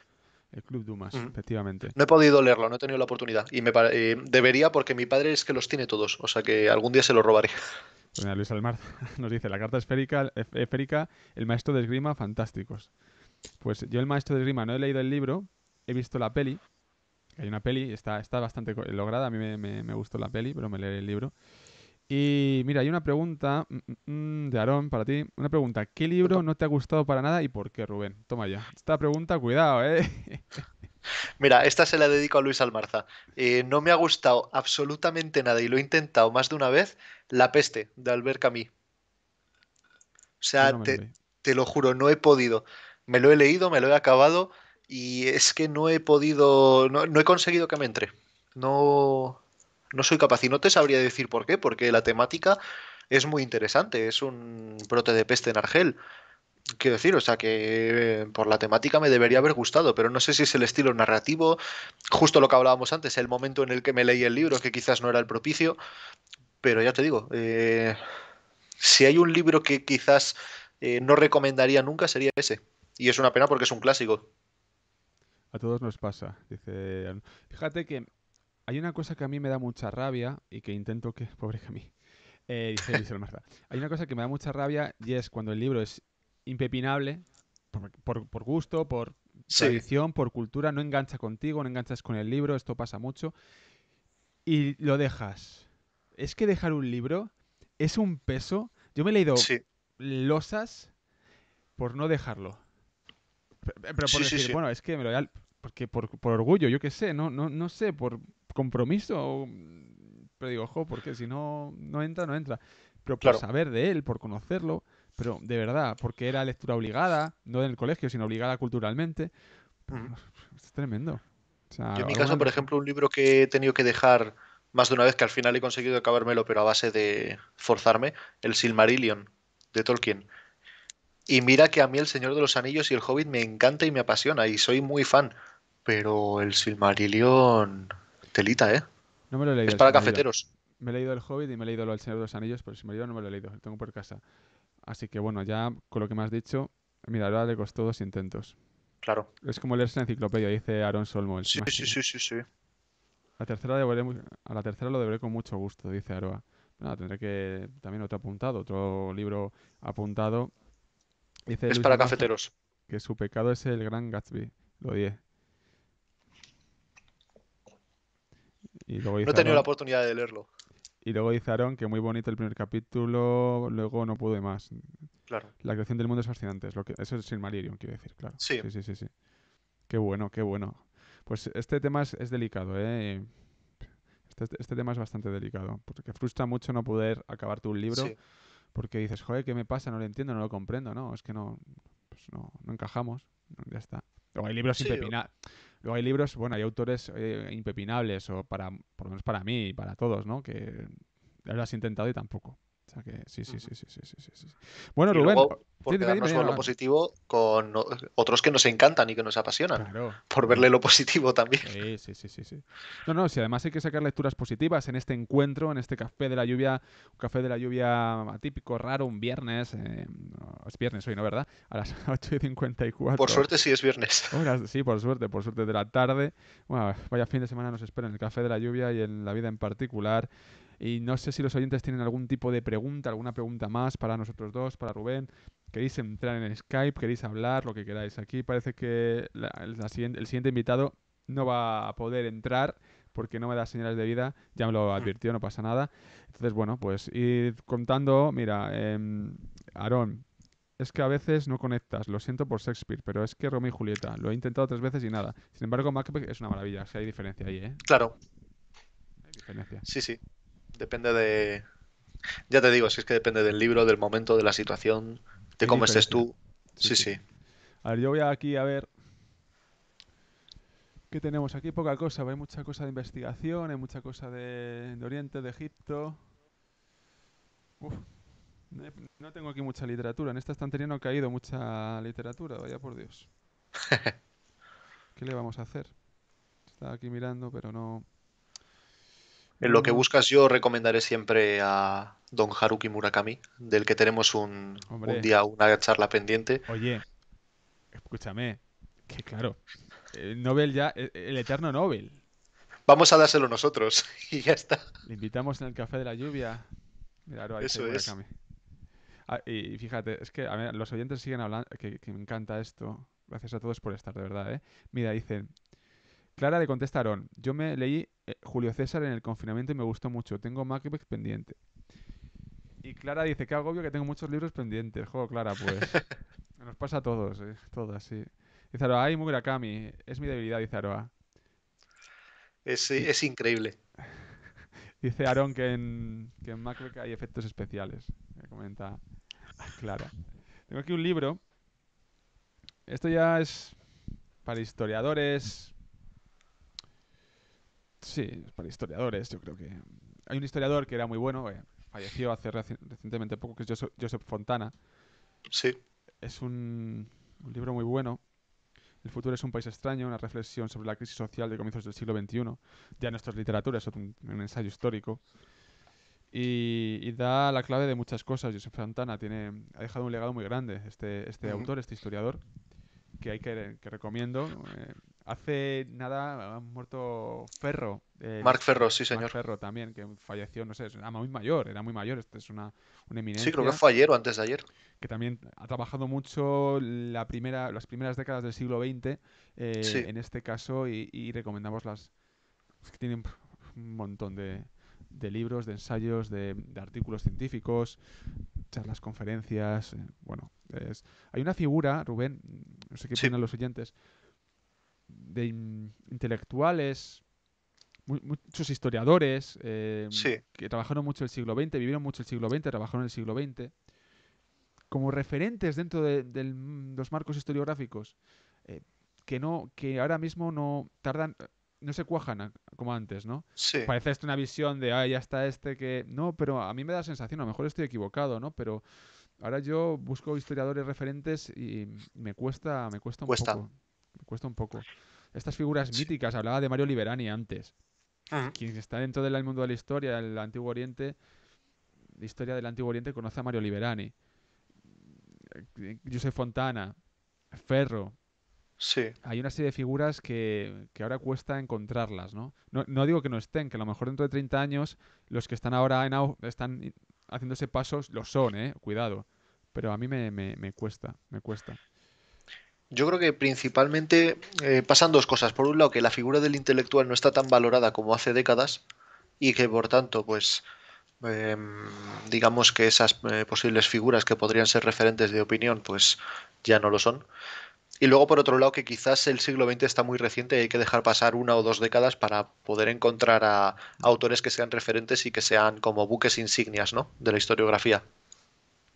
El Club Dumas, efectivamente. No he podido leerlo, no he tenido la oportunidad. Y me eh, debería porque mi padre es que los tiene todos. O sea que algún día se los robaré. Doña Luisa Almar nos dice, la carta esférica, esférica, el maestro de esgrima, fantásticos. Pues yo el maestro de esgrima no he leído el libro, he visto la peli, hay una peli, está, está bastante lograda, a mí me, me, gustó la peli, pero me leeré el libro. Y mira, hay una pregunta mm, mm, mm, de Aarón para ti. Una pregunta, ¿qué libro no te ha gustado para nada y por qué, Rubén? Toma ya. Esta pregunta, cuidado, ¿eh? Mira, esta se la dedico a Luis Almarza. Eh, no me ha gustado absolutamente nada y lo he intentado más de una vez, La peste de Albert Camus. O sea, te, lo juro, no he podido. Me lo he leído, me lo he acabado y es que no he podido, no, he conseguido que me entre. No, no soy capaz y no te sabría decir por qué, porque la temática es muy interesante. Es un brote de peste en Argel Quiero decir, o sea que eh, por la temática me debería haber gustado, pero no sé si es el estilo narrativo, justo lo que hablábamos antes, el momento en el que me leí el libro, que quizás no era el propicio, pero ya te digo, eh, si hay un libro que quizás eh, no recomendaría nunca sería ese, y es una pena porque es un clásico. A todos nos pasa, dice. Fíjate que hay una cosa que a mí me da mucha rabia y que intento que, pobre que mí, dice Hay una cosa que me da mucha rabia y es cuando el libro es impepinable, por, gusto, por tradición, por cultura, no engancha contigo, no enganchas con el libro, esto pasa mucho, y lo dejas. Es que dejar un libro es un peso. Yo me he leído losas por no dejarlo. Pero por decir, bueno, es que Porque por, orgullo, yo qué sé, no, no, sé, por compromiso, pero digo, ojo, porque si no, no entra, no entra. Pero por saber de él, por conocerlo, pero de verdad, porque era lectura obligada, no en el colegio, sino obligada culturalmente. Pues, es tremendo. Yo en mi caso, por ejemplo, un libro que he tenido que dejar más de una vez, que al final he conseguido acabármelo, pero a base de forzarme, el Silmarillion de Tolkien. Y mira que a mí el Señor de los Anillos y el Hobbit me encanta y me apasiona y soy muy fan, pero el Silmarillion telita, ¿eh? No me lo he leído. Es para cafeteros. Me he leído el Hobbit y me he leído del Señor de los Anillos, pero el Silmarillion no me lo he leído, lo tengo por casa. Así que bueno, ya con lo que me has dicho, mira, ahora le costó dos intentos. Claro. Es como leerse la enciclopedia, dice Aaron Solmo. Sí, sí, sí, sí, sí, La tercera a la tercera lo deberé con mucho gusto, dice Aroa. tendré que también otro apuntado, otro libro apuntado. Dice es para cafeteros. Que su pecado es el gran Gatsby. Lo odié. no he tenido la oportunidad de leerlo. Y luego dice que muy bonito el primer capítulo, luego no pude más. Claro. La creación del mundo es fascinante, es lo que, eso es Silmarillion, quiero decir, claro. Sí. sí. Sí, sí, Qué bueno, qué bueno. Pues este tema es, delicado, ¿eh? Este, este, tema es bastante delicado, porque frustra mucho no poder acabarte un libro, porque dices, joder, ¿qué me pasa? No lo entiendo, no lo comprendo, ¿no? Es que no, pues no, no encajamos, ya está. Luego hay libros Luego hay libros, bueno, hay autores eh, impepinables, o para, por lo menos para mí y para todos, ¿no? Que lo has intentado y tampoco sí, sí, sí, sí, sí, sí, sí. Bueno, Rubén. Luego, por sí, quedarnos lo positivo, con otros que nos encantan y que nos apasionan. Por verle lo positivo también. Sí, sí, sí, sí, No, no, si además hay que sacar lecturas positivas en este encuentro, en este café de la lluvia, un café de la lluvia atípico, raro, un viernes. Eh, es viernes hoy, ¿no? ¿Verdad? A las 8 y 54. Por suerte sí es viernes. sí, por suerte, por suerte de la tarde. Bueno, vaya fin de semana nos espera en el café de la lluvia y en la vida en particular. Y no sé si los oyentes tienen algún tipo de pregunta, alguna pregunta más para nosotros dos, para Rubén. ¿Queréis entrar en Skype? ¿Queréis hablar? Lo que queráis. Aquí parece que el siguiente invitado no va a poder entrar porque no me da señales de vida. Ya me lo hmm. advirtió, no pasa nada. Entonces, bueno, pues ir contando. Mira, eh, Aarón, es que a veces no conectas. Lo siento por Shakespeare, pero es que Romeo y Julieta. Lo he intentado tres veces y nada. Sin embargo, Macbeth es una maravilla. O hay diferencia ahí, ¿eh? Claro. Hay diferencia. Sí, sí. Depende de. Ya te digo, si es que depende del libro, del momento, de la situación, de cómo estés tú. Sí, sí, A ver, yo voy aquí a ver. ¿Qué tenemos aquí? Poca cosa. Hay mucha cosa de investigación, hay mucha cosa de, de Oriente, de Egipto. Uf, no tengo aquí mucha literatura. En esta estantería no ha caído mucha literatura, vaya por Dios. ¿Qué le vamos a hacer? Estaba aquí mirando, pero no. En lo que buscas yo recomendaré siempre a don Haruki Murakami, del que tenemos un, día una charla pendiente. Oye, escúchame, que claro, el Nobel ya, e, el eterno Nobel. Vamos a dárselo nosotros y ya está. Le invitamos en el café de la lluvia. Eso es. Ah, y fíjate, es que los oyentes siguen hablando, que, que, me encanta esto. Gracias a todos por estar, de verdad, ¿eh? Mira, dicen, Clara le contesta a Aaron, yo me leí eh, Julio César en el confinamiento y me gustó mucho, tengo Macbeth pendiente. Y Clara dice, qué agobio que tengo muchos libros pendientes. Juego, Clara, pues. Nos pasa a todos, eh, todas, sí. Dice Aroa, ay, Murakami, es mi debilidad, dice Aroa. Es, increíble. Dice Aaron que en, que Macbeth hay efectos especiales. Me comenta Clara. Tengo aquí un libro. Esto ya es para historiadores, Sí, para historiadores, yo creo que. Hay un historiador que era muy bueno, eh, falleció hace recientemente poco, que es Joseph Fontana. Sí. Es un, libro muy bueno. El futuro es un país extraño, una reflexión sobre la crisis social de comienzos del siglo XXI. Ya en nuestras literaturas, es un, ensayo histórico. Y, da la clave de muchas cosas. Joseph Fontana tiene, ha dejado un legado muy grande, este, este autor, este historiador, que hay que, recomiendo. Eh, Hace nada ha muerto Ferro. Marc Ferro, sí, señor. Ferro también, que falleció, no sé, era muy mayor, era muy mayor, este es una, una eminencia. Sí, creo que fue ayer o antes de ayer. Que también ha trabajado mucho la primera, las primeras décadas del siglo XX, eh, en este caso, y, recomendamos las... que tienen un montón de, libros, de ensayos, de, artículos científicos, charlas, conferencias, eh, bueno. hay una figura, Rubén, no sé qué sí. los oyentes, de intelectuales, muchos historiadores eh, que trabajaron mucho el siglo XX, vivieron mucho el siglo XX, trabajaron en el siglo XX, como referentes dentro de, los marcos historiográficos, eh, que no, que ahora mismo no tardan, no se cuajan como antes, ¿no? Parece esto una visión de, ah, ya está este que... No, pero a mí me da la sensación, a lo mejor estoy equivocado, ¿no? Pero ahora yo busco historiadores referentes y me cuesta, me cuesta un poco. Me cuesta un poco. Estas figuras míticas, hablaba de Mario Liberani antes. Ah. Quien está dentro del mundo de la historia, del Antiguo Oriente, la historia del Antiguo Oriente conoce a Mario Liberani. Giuseppe Fontana, Ferro. Sí. Hay una serie de figuras que, ahora cuesta encontrarlas, ¿no? ¿no? digo que no estén, que a lo mejor dentro de 30 años los que están ahora en están haciéndose pasos lo son, ¿eh? Cuidado. Pero a mí me, me cuesta, me cuesta. Yo creo que principalmente eh, pasan dos cosas. Por un lado, que la figura del intelectual no está tan valorada como hace décadas y que por tanto, pues em, digamos que esas eh, posibles figuras que podrían ser referentes de opinión, pues ya no lo son. Y luego, por otro lado, que quizás el siglo XX está muy reciente y hay que dejar pasar una o dos décadas para poder encontrar a, autores que sean referentes y que sean como buques insignias ¿no? de la historiografía.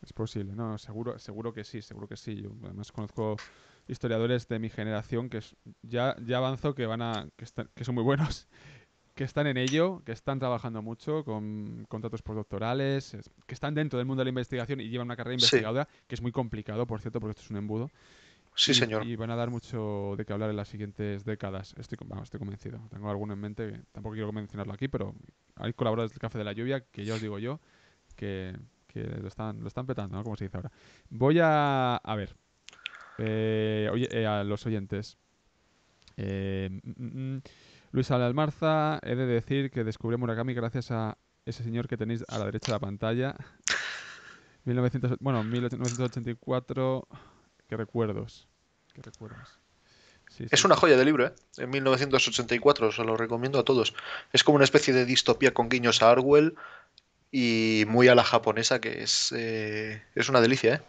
Es posible, no, seguro, seguro que sí, seguro que sí. Yo además conozco historiadores de mi generación que ya, ya avanzo que van a que, están, que son muy buenos que están en ello, que están trabajando mucho con contratos postdoctorales, que están dentro del mundo de la investigación y llevan una carrera investigadora, que es muy complicado, por cierto, porque esto es un embudo. Sí, señor. Y van a dar mucho de qué hablar en las siguientes décadas. Estoy, convencido. Tengo alguno en mente, tampoco quiero mencionarlo aquí, pero hay colaboradores del Café de la Lluvia, que ya os digo yo, que, lo, están, lo están petando, ¿no? Como se dice ahora. Voy a... A ver, eh, eh, a los oyentes. Eh, mm, mm, mm. Luis Almarza, he de decir que descubrí Murakami gracias a ese señor que tenéis a la derecha de la pantalla. bueno, 1984. Qué recuerdos. Qué recuerdos. es una joya de libro, ¿eh? En 1984, os lo recomiendo a todos. Es como una especie de distopía con guiños a Arwell y muy a la japonesa, que es, es una delicia, ¿eh?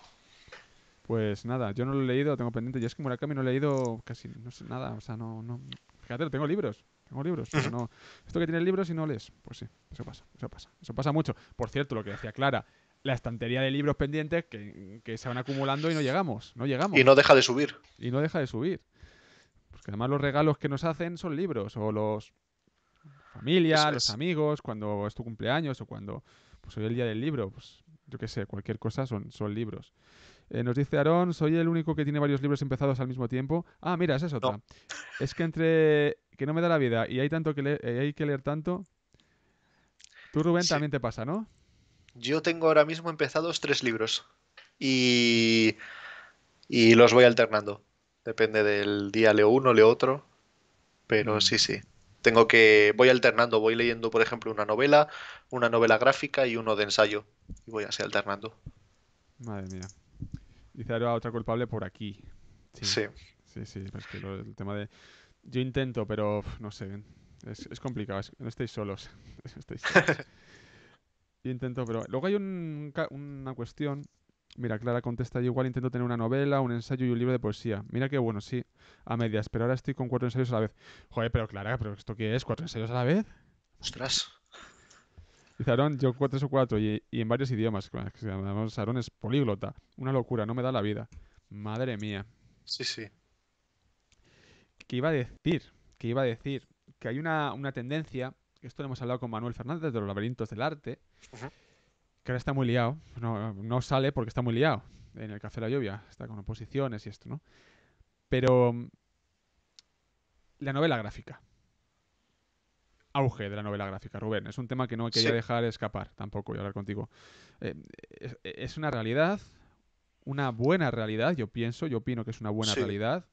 Pues nada, yo no lo he leído, tengo pendiente. Yo es que Murakami no he leído casi nada, o sea, no, no... Fíjate, tengo libros, tengo libros, pero no... Esto que tienes libros y no lees, pues sí, eso pasa, eso pasa, eso pasa mucho. Por cierto, lo que decía Clara, la estantería de libros pendientes que, se van acumulando y no llegamos, no llegamos. Y no deja de subir. Y no deja de subir. Porque además los regalos que nos hacen son libros, o los... Familia, los amigos, cuando es tu cumpleaños o cuando pues, hoy el día del libro, pues yo qué sé, cualquier cosa son, son libros. Eh, nos dice Aarón, soy el único que tiene varios libros empezados al mismo tiempo. Ah, mira, esa es otra. Es que entre que no me da la vida y hay tanto que leer, eh, hay que leer tanto. Tú, Rubén, también te pasa, ¿no? Yo tengo ahora mismo empezados tres libros y, y los voy alternando. Depende del día, leo uno, leo otro. Pero mm. sí, sí. Tengo que. Voy alternando, voy leyendo, por ejemplo, una novela, una novela gráfica y uno de ensayo. Y voy así alternando. Madre mía. Dice a otra culpable por aquí. Sí. Sí, sí, el tema de. Yo intento, pero no sé. Es, complicado. no estáis solos. estáis Yo intento, pero. Luego hay una cuestión. Mira, Clara contesta: Yo igual intento tener una novela, un ensayo y un libro de poesía. Mira qué bueno, sí, a medias, pero ahora estoy con cuatro ensayos a la vez. Joder, pero Clara, ¿pero esto qué es? ¿Cuatro ensayos a la vez? Ostras. Dice yo cuatro o cuatro y, en varios idiomas. Sarón es políglota. Una locura, no me da la vida. Madre mía. Sí, sí. ¿Qué iba a decir? ¿Qué iba a decir? Que hay una, tendencia, esto lo hemos hablado con Manuel Fernández de los laberintos del arte, que ahora está muy liado. No, no, sale porque está muy liado en el Café La Lluvia. Está con oposiciones y esto, ¿no? Pero mm, la novela gráfica auge de la novela gráfica, Rubén. Es un tema que no quería dejar escapar tampoco y hablar contigo. Eh, es, una realidad, una buena realidad, yo pienso, yo opino que es una buena realidad.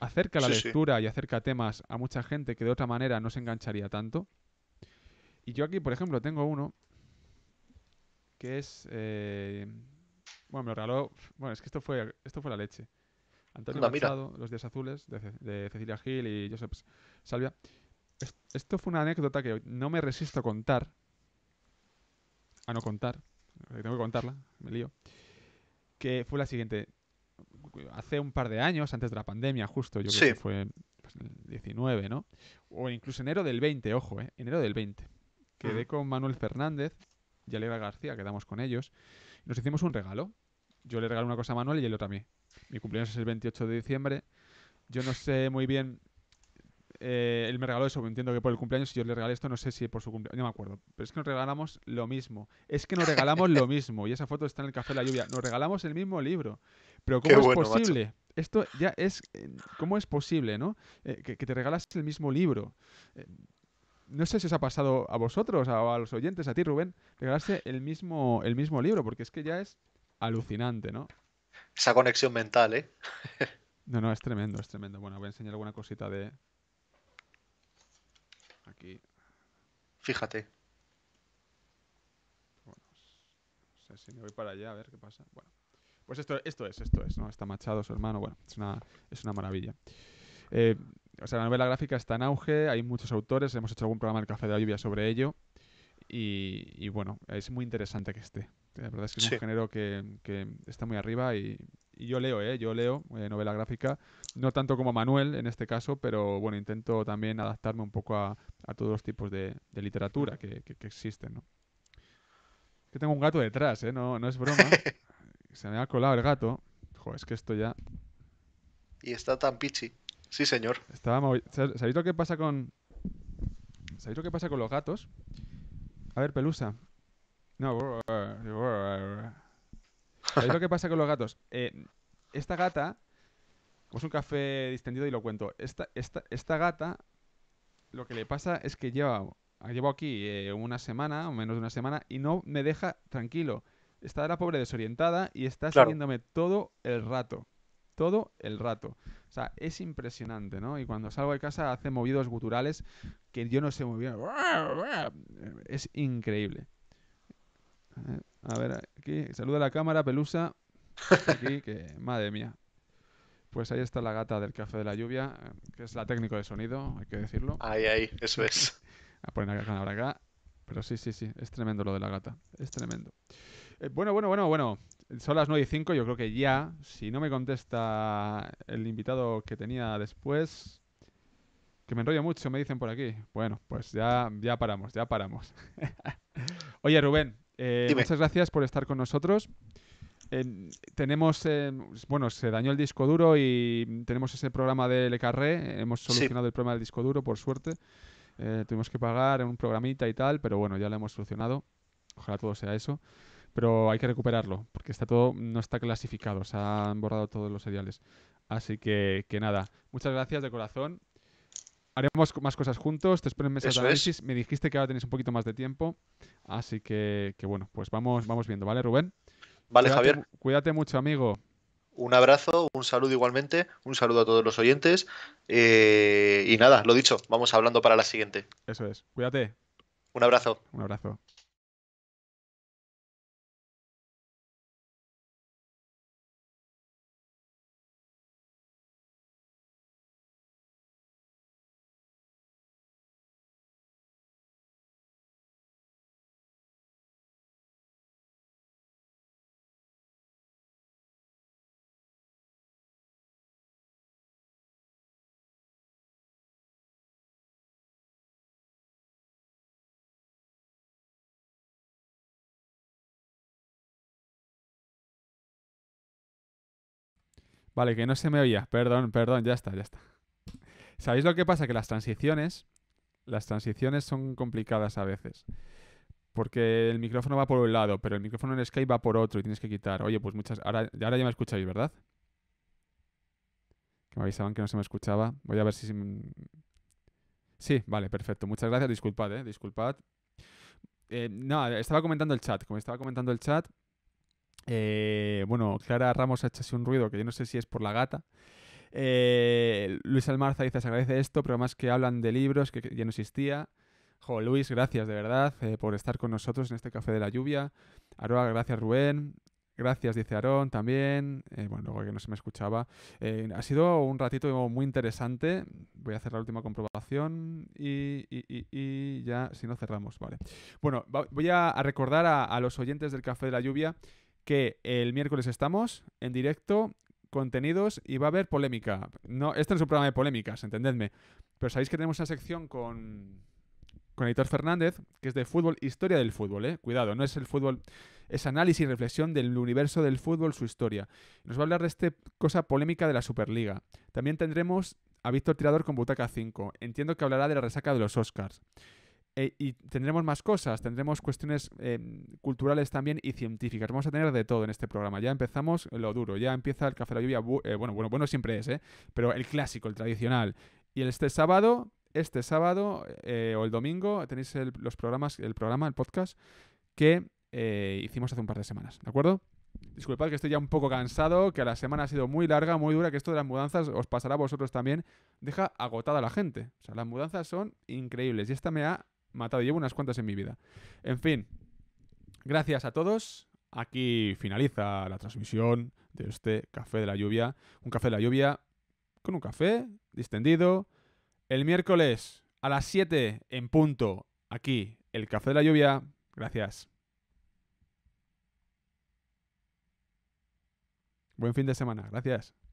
Acerca la lectura y acerca temas a mucha gente que de otra manera no se engancharía tanto. Y yo aquí, por ejemplo, tengo uno que es... Eh, bueno, me lo regaló... Bueno, es que esto fue, esto fue la leche. Antonio Machado, Los Días Azules, de, de Cecilia Gil y Joseph Salvia esto fue una anécdota que no me resisto a contar. A no contar. Eh, tengo que contarla, me lío. Que fue la siguiente. Hace un par de años, antes de la pandemia, justo, yo creo que fue pues, el 19, ¿no? O incluso enero del 20, ojo, ¿eh? Enero del 20. Quedé con Manuel Fernández y Alegra García, quedamos con ellos. nos hicimos un regalo. Yo le regalé una cosa a Manuel y él otra a mí. Mi cumpleaños es el 28 de diciembre. Yo no sé muy bien eh, él me regaló eso, entiendo que por el cumpleaños, Si yo le regalé esto, no sé si por su cumpleaños, no me acuerdo. Pero es que nos regalamos lo mismo. Es que nos regalamos lo mismo. Y esa foto está en el Café de la Lluvia. Nos regalamos el mismo libro. Pero ¿cómo es posible? Esto ya es... ¿Cómo es posible, no? Eh, que, te regalas el mismo libro. Eh, no sé si os ha pasado a vosotros, a, los oyentes, a ti, Rubén, regalarse el mismo, el mismo libro, porque es que ya es alucinante, ¿no? Esa conexión mental, ¿eh? no, no, es tremendo, es tremendo. Bueno, voy a enseñar alguna cosita de, Fíjate. si me voy para allá a ver qué pasa. Bueno. Pues esto, esto es, esto es, ¿no? Está machado su hermano, bueno, es una, es una maravilla. Eh, o sea, la novela gráfica está en auge, hay muchos autores, hemos hecho algún programa en el Café de la Lluvia sobre ello. Y, bueno, es muy interesante que esté. La verdad es que es un género que, que, está muy arriba y y yo leo, ¿eh? yo leo eh, novela gráfica, no tanto como Manuel en este caso, pero bueno, intento también adaptarme un poco a, todos los tipos de, literatura que, existen. ¿no? Que tengo un gato detrás, ¿eh? no, no es broma. Se me ha colado el gato. Joder, es que esto ya. Y está tan pichi. Sí, señor. Estaba ¿Sabéis lo que pasa con. ¿Sabéis lo que pasa con los gatos? A ver, pelusa. No. ¿Sabéis lo que pasa con los gatos? Eh, esta gata, como es un café distendido y lo cuento, esta, esta, gata lo que le pasa es que lleva, llevo aquí eh, una semana o menos de una semana y no me deja tranquilo. Está la pobre desorientada y está claro. siguiéndome todo el rato. Todo el rato. O sea, es impresionante, ¿no? Y cuando salgo de casa hace movidos guturales que yo no sé muy bien. Es increíble. Eh, a ver, aquí, saluda a la cámara, Pelusa. Aquí, que madre mía. Pues ahí está la gata del café de la lluvia, que es la técnico de sonido, hay que decirlo. Ahí, ahí, eso es. a poner la acá. Pero sí, sí, sí, es tremendo lo de la gata, es tremendo. Eh, bueno, bueno, bueno, bueno. Son las 9 y 5, yo creo que ya, si no me contesta el invitado que tenía después, que me enrollo mucho, me dicen por aquí. Bueno, pues ya, ya paramos, ya paramos. Oye, Rubén, eh, muchas gracias por estar con nosotros. Eh, tenemos, eh, bueno, se dañó el disco duro y tenemos ese programa de Le Hemos solucionado el problema del disco duro, por suerte. tuvimos que pagar un programita y tal, pero bueno, ya lo hemos solucionado. Ojalá todo sea eso. Pero hay que recuperarlo, porque está todo, no está clasificado, se han borrado todos los seriales. Así que, que nada, muchas gracias de corazón Haremos más cosas juntos, te espero en mesa de análisis. Me dijiste que ahora tenéis un poquito más de tiempo, así que, bueno, pues vamos, vamos viendo, ¿vale, Rubén? Vale, Javier. Cuídate mucho, amigo. Un abrazo, un saludo igualmente, un saludo a todos los oyentes. Eh, y nada, lo dicho, vamos hablando para la siguiente. Eso es, cuídate. Un abrazo. Un abrazo. Vale, que no se me oía. Perdón, perdón, ya está, ya está. ¿Sabéis lo que pasa? Que las transiciones, las transiciones son complicadas a veces. Porque el micrófono va por un lado, pero el micrófono en Skype va por otro y tienes que quitar. Oye, pues muchas... Ahora, ya me escucháis, ¿verdad? Que me avisaban que no se me escuchaba. Voy a ver si... Sí, vale, perfecto. Muchas gracias. Disculpad, ¿eh? Disculpad. Eh, no, estaba comentando el chat. Como estaba comentando el chat, eh, bueno, Clara Ramos ha hecho un ruido que yo no sé si es por la gata. Eh, Luis Almarza dice, se agradece esto, pero más que hablan de libros que, ya no existía. Jo, Luis, gracias de verdad eh, por estar con nosotros en este Café de la Lluvia. Aroa, gracias Rubén. Gracias, dice Aarón también. bueno, luego que no se me escuchaba. ha sido un ratito muy interesante. Voy a hacer la última comprobación y, ya, si no cerramos, vale. Bueno, voy a, recordar a los oyentes del Café de la Lluvia que el miércoles estamos en directo, contenidos y va a haber polémica. No, este no es un programa de polémicas, entendedme. Pero sabéis que tenemos una sección con, con Editor Fernández, que es de fútbol, historia del fútbol, eh. Cuidado, no es el fútbol, es análisis y reflexión del universo del fútbol, su historia. Nos va a hablar de esta cosa polémica de la Superliga. También tendremos a Víctor Tirador con Butaca 5. Entiendo que hablará de la resaca de los Oscars. Eh, y tendremos más cosas, tendremos cuestiones eh, culturales también y científicas. Vamos a tener de todo en este programa. Ya empezamos lo duro, ya empieza el café de la lluvia. Eh, bueno, bueno, bueno siempre es, ¿eh? Pero el clásico, el tradicional. Y este sábado, este sábado o el domingo tenéis el, los programas, el programa, el podcast que hicimos hace un par de semanas, ¿de acuerdo? Disculpad que estoy ya un poco cansado, que la semana ha sido muy larga, muy dura, que esto de las mudanzas os pasará a vosotros también. Deja agotada a la gente. O sea, las mudanzas son increíbles y esta me ha matado. Llevo unas cuantas en mi vida. En fin, gracias a todos. Aquí finaliza la transmisión de este Café de la Lluvia. Un Café de la Lluvia con un café distendido. El miércoles a las 7 en punto, aquí, el Café de la Lluvia. Gracias. Buen fin de semana. Gracias.